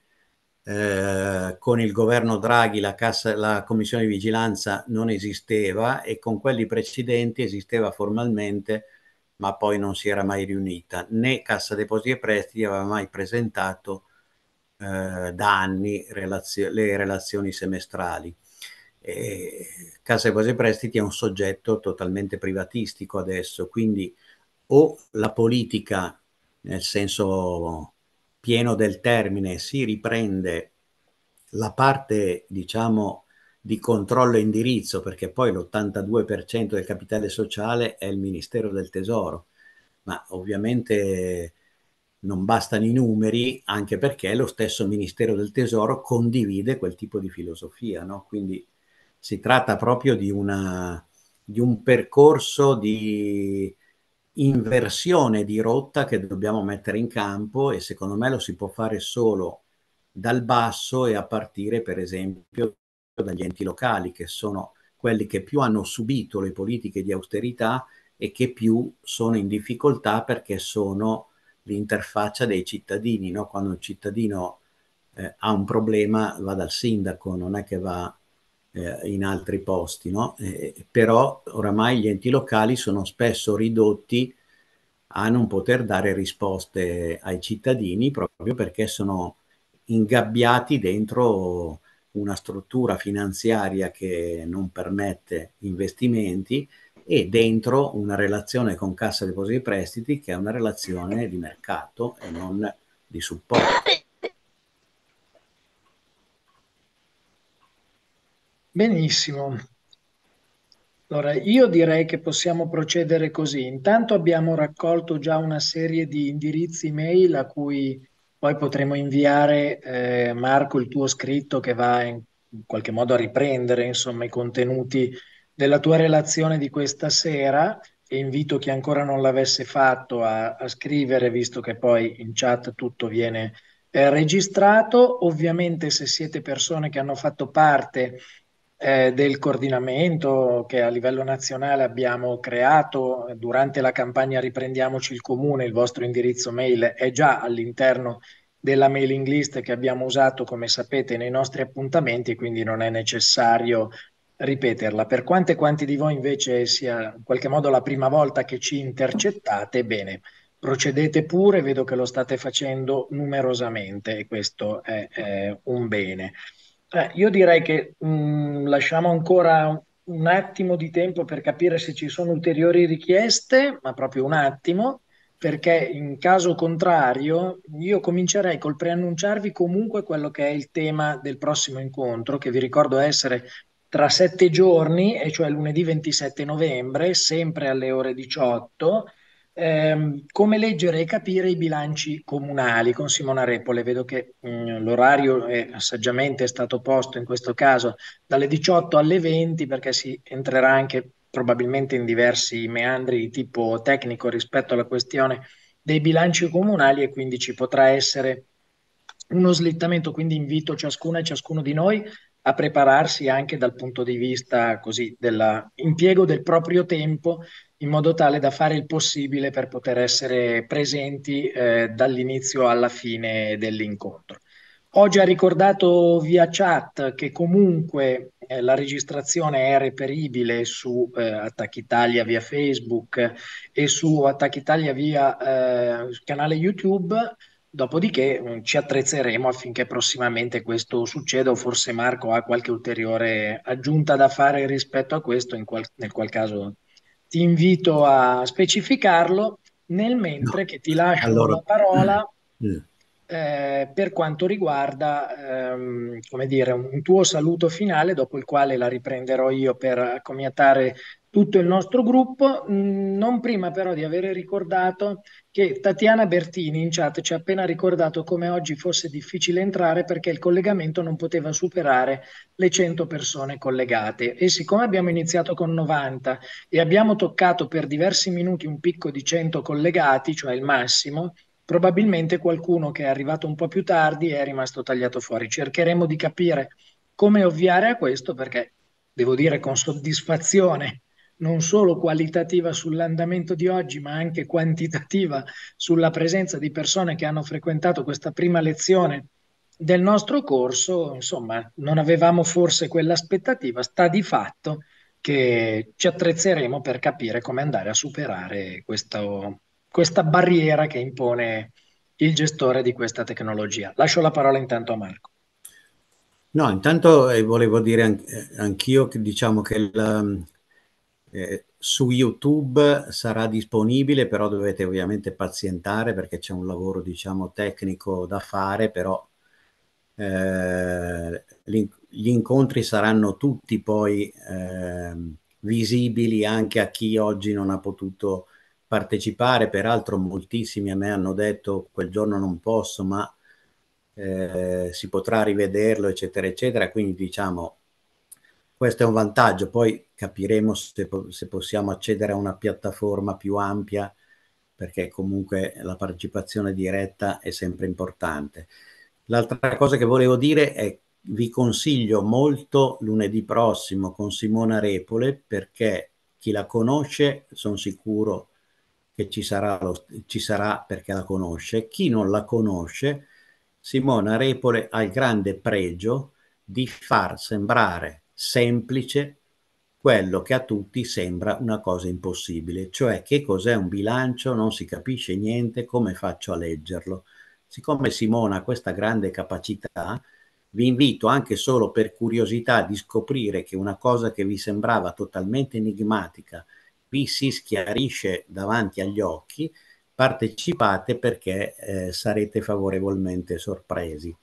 C: eh, con il governo Draghi la, cassa, la, commissione di vigilanza non esisteva e con quelli precedenti esisteva formalmente ma poi non si era mai riunita né Cassa Depositi e Prestiti aveva mai presentato eh, da anni relazio le relazioni semestrali. E Cassa Depositi e Prestiti è un soggetto totalmente privatistico adesso, quindi o la politica nel senso pieno del termine si riprende la parte, diciamo, di controllo e indirizzo, perché poi l'82% del capitale sociale è il Ministero del Tesoro, ma ovviamente non bastano i numeri, anche perché lo stesso Ministero del Tesoro condivide quel tipo di filosofia, no? quindi si tratta proprio di, una, di un percorso di inversione di rotta che dobbiamo mettere in campo e secondo me lo si può fare solo dal basso e a partire per esempio dagli enti locali che sono quelli che più hanno subito le politiche di austerità e che più sono in difficoltà perché sono l'interfaccia dei cittadini. No? Quando un cittadino eh, ha un problema va dal sindaco, non è che va eh, in altri posti, no? Eh, eh, però oramai gli enti locali sono spesso ridotti a non poter dare risposte ai cittadini proprio perché sono ingabbiati dentro una struttura finanziaria che non permette investimenti e dentro una relazione con Cassa Depositi e Prestiti che è una relazione di mercato e non di supporto.
B: Benissimo. Allora, io direi che possiamo procedere così. Intanto abbiamo raccolto già una serie di indirizzi mail a cui poi potremo inviare, eh, Marco, il tuo scritto che va in, qualche modo a riprendere insomma, i contenuti della tua relazione di questa sera e invito chi ancora non l'avesse fatto a, a scrivere, visto che poi in chat tutto viene eh, registrato. Ovviamente se siete persone che hanno fatto parte eh, del coordinamento che a livello nazionale abbiamo creato durante la campagna Riprendiamoci il Comune, il vostro indirizzo mail è già all'interno della mailing list che abbiamo usato, come sapete, nei nostri appuntamenti, quindi non è necessario ripeterla. Per quante quanti di voi invece sia in qualche modo la prima volta che ci intercettate, bene, procedete pure, vedo che lo state facendo numerosamente e questo è, è un bene. Eh, io direi che mh, mm, lasciamo ancora un attimo di tempo per capire se ci sono ulteriori richieste, ma proprio un attimo, perché in caso contrario io comincerei col preannunciarvi comunque quello che è il tema del prossimo incontro, che vi ricordo essere tra sette giorni, e cioè lunedì 27 novembre, sempre alle ore 18, eh, come leggere e capire i bilanci comunali con Simona Repole. Vedo che mh, mm, l'orario è saggiamente stato posto in questo caso dalle 18 alle 20 perché si entrerà anche probabilmente in diversi meandri di tipo tecnico rispetto alla questione dei bilanci comunali e quindi ci potrà essere uno slittamento, quindi invito ciascuna e ciascuno di noi a prepararsi anche dal punto di vista così dell'impiego del proprio tempo in modo tale da fare il possibile per poter essere presenti eh, dall'inizio alla fine dell'incontro. Oggi ha ricordato via chat che comunque eh, la registrazione è reperibile su eh, Attack Italia via Facebook e su Attacchi Italia via eh, canale YouTube. Dopodiché mh, mm, ci attrezzeremo affinché prossimamente questo succeda o forse Marco ha qualche ulteriore aggiunta da fare rispetto a questo, qual- nel qual caso ti invito a specificarlo nel mentre no. che ti lascio allora, la parola mm, Eh, per quanto riguarda ehm, come dire, un, un tuo saluto finale, dopo il quale la riprenderò io per commiatare tutto il nostro gruppo, mm, non prima però di avere ricordato che Tatiana Bertini in chat ci ha appena ricordato come oggi fosse difficile entrare perché il collegamento non poteva superare le 100 persone collegate e siccome abbiamo iniziato con 90 e abbiamo toccato per diversi minuti un picco di 100 collegati, cioè il massimo, probabilmente qualcuno che è arrivato un po' più tardi è rimasto tagliato fuori. Cercheremo di capire come ovviare a questo perché devo dire con soddisfazione non solo qualitativa sull'andamento di oggi, ma anche quantitativa sulla presenza di persone che hanno frequentato questa prima lezione del nostro corso, insomma, non avevamo forse quell'aspettativa, sta di fatto che ci attrezzeremo per capire come andare a superare questo, questa barriera che impone il gestore di questa tecnologia. Lascio la parola intanto a Marco.
C: No, intanto eh, volevo dire eh, anch'io che diciamo che la, eh, su YouTube sarà disponibile, però dovete ovviamente pazientare perché c'è un lavoro, diciamo, tecnico da fare, però eh, gli incontri saranno tutti poi eh, visibili anche a chi oggi non ha potuto partecipare, peraltro moltissimi a me hanno detto quel giorno non posso, ma eh, si potrà rivederlo, eccetera, eccetera. Quindi diciamo questo è un vantaggio, poi capiremo se, se possiamo accedere a una piattaforma più ampia perché comunque la partecipazione diretta è sempre importante. L'altra cosa che volevo dire è che vi consiglio molto lunedì prossimo con Simona Repole perché chi la conosce sono sicuro che ci sarà, lo, ci sarà perché la conosce, chi non la conosce Simona Repole ha il grande pregio di far sembrare semplice quello che a tutti sembra una cosa impossibile, cioè che cos'è un bilancio, non si capisce niente, come faccio a leggerlo. Siccome Simona ha questa grande capacità, vi invito anche solo per curiosità di scoprire che una cosa che vi sembrava totalmente enigmatica vi si schiarisce davanti agli occhi, partecipate perché eh, sarete favorevolmente sorpresi.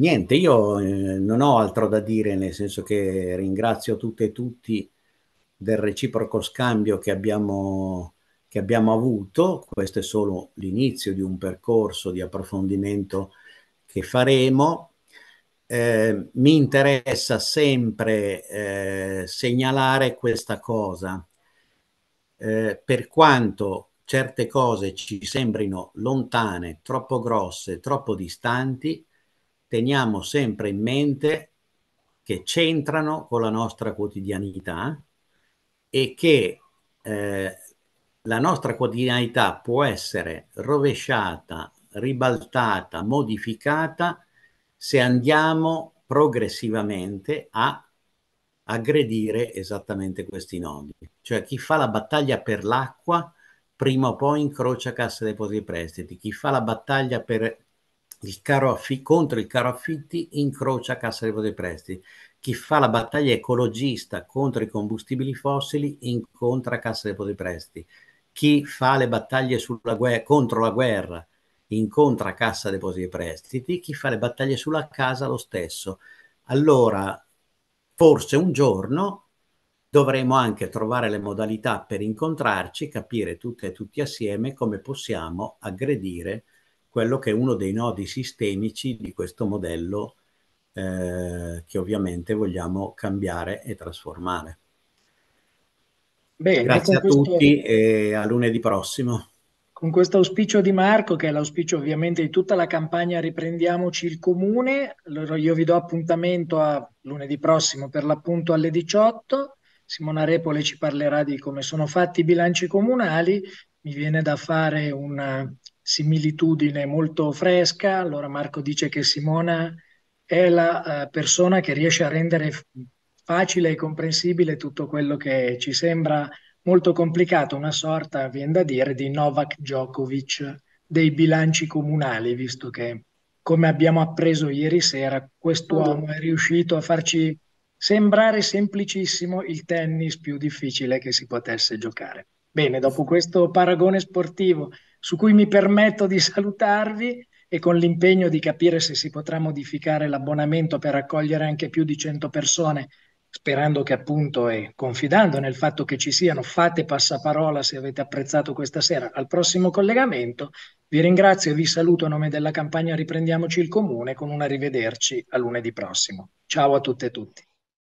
C: Niente, io eh, non ho altro da dire, nel senso che ringrazio tutte e tutti del reciproco scambio che abbiamo, che abbiamo avuto. Questo è solo l'inizio di un percorso di approfondimento che faremo. Eh, mi interessa sempre eh, segnalare questa cosa. Eh, per quanto certe cose ci sembrino lontane, troppo grosse, troppo distanti, teniamo sempre in mente che c'entrano con la nostra quotidianità e che eh, la nostra quotidianità può essere rovesciata, ribaltata, modificata se andiamo progressivamente a aggredire esattamente questi nodi. Cioè chi fa la battaglia per l'acqua prima o poi incrocia Cassa Depositi e Prestiti, chi fa la battaglia per il caro affi- contro il caro affitti incrocia Cassa Revo dei Prestiti. Chi fa la battaglia ecologista contro i combustibili fossili incontra Cassa Revo dei Prestiti. Chi fa le battaglie sulla guerra, contro la guerra incontra Cassa Depositi e Prestiti, chi fa le battaglie sulla casa lo stesso. Allora, forse un giorno dovremo anche trovare le modalità per incontrarci, capire tutte e tutti assieme come possiamo aggredire quello che è uno dei nodi sistemici di questo modello eh, che ovviamente vogliamo cambiare e trasformare.
B: Bene, Grazie a questo... tutti
C: e a lunedì prossimo.
B: Con questo auspicio di Marco, che è l'auspicio ovviamente di tutta la campagna Riprendiamoci il Comune, allora io vi do appuntamento a lunedì prossimo per l'appunto alle 18. Simona Repole ci parlerà di come sono fatti i bilanci comunali. Mi viene da fare un similitudine molto fresca. Allora Marco dice che Simona è la uh, persona che riesce a rendere facile e comprensibile tutto quello che ci sembra molto complicato, una sorta, viene da dire, di Novak Djokovic dei bilanci comunali, visto che, come abbiamo appreso ieri sera, quest'uomo è riuscito a farci sembrare semplicissimo il tennis più difficile che si potesse giocare. Bene, dopo questo paragone sportivo su cui mi permetto di salutarvi e con l'impegno di capire se si potrà modificare l'abbonamento per accogliere anche più di 100 persone, sperando che appunto e confidando nel fatto che ci siano, fate passaparola se avete apprezzato questa sera al prossimo collegamento. Vi ringrazio e vi saluto a nome della campagna Riprendiamoci il Comune con un arrivederci a lunedì prossimo. Ciao a tutte e tutti.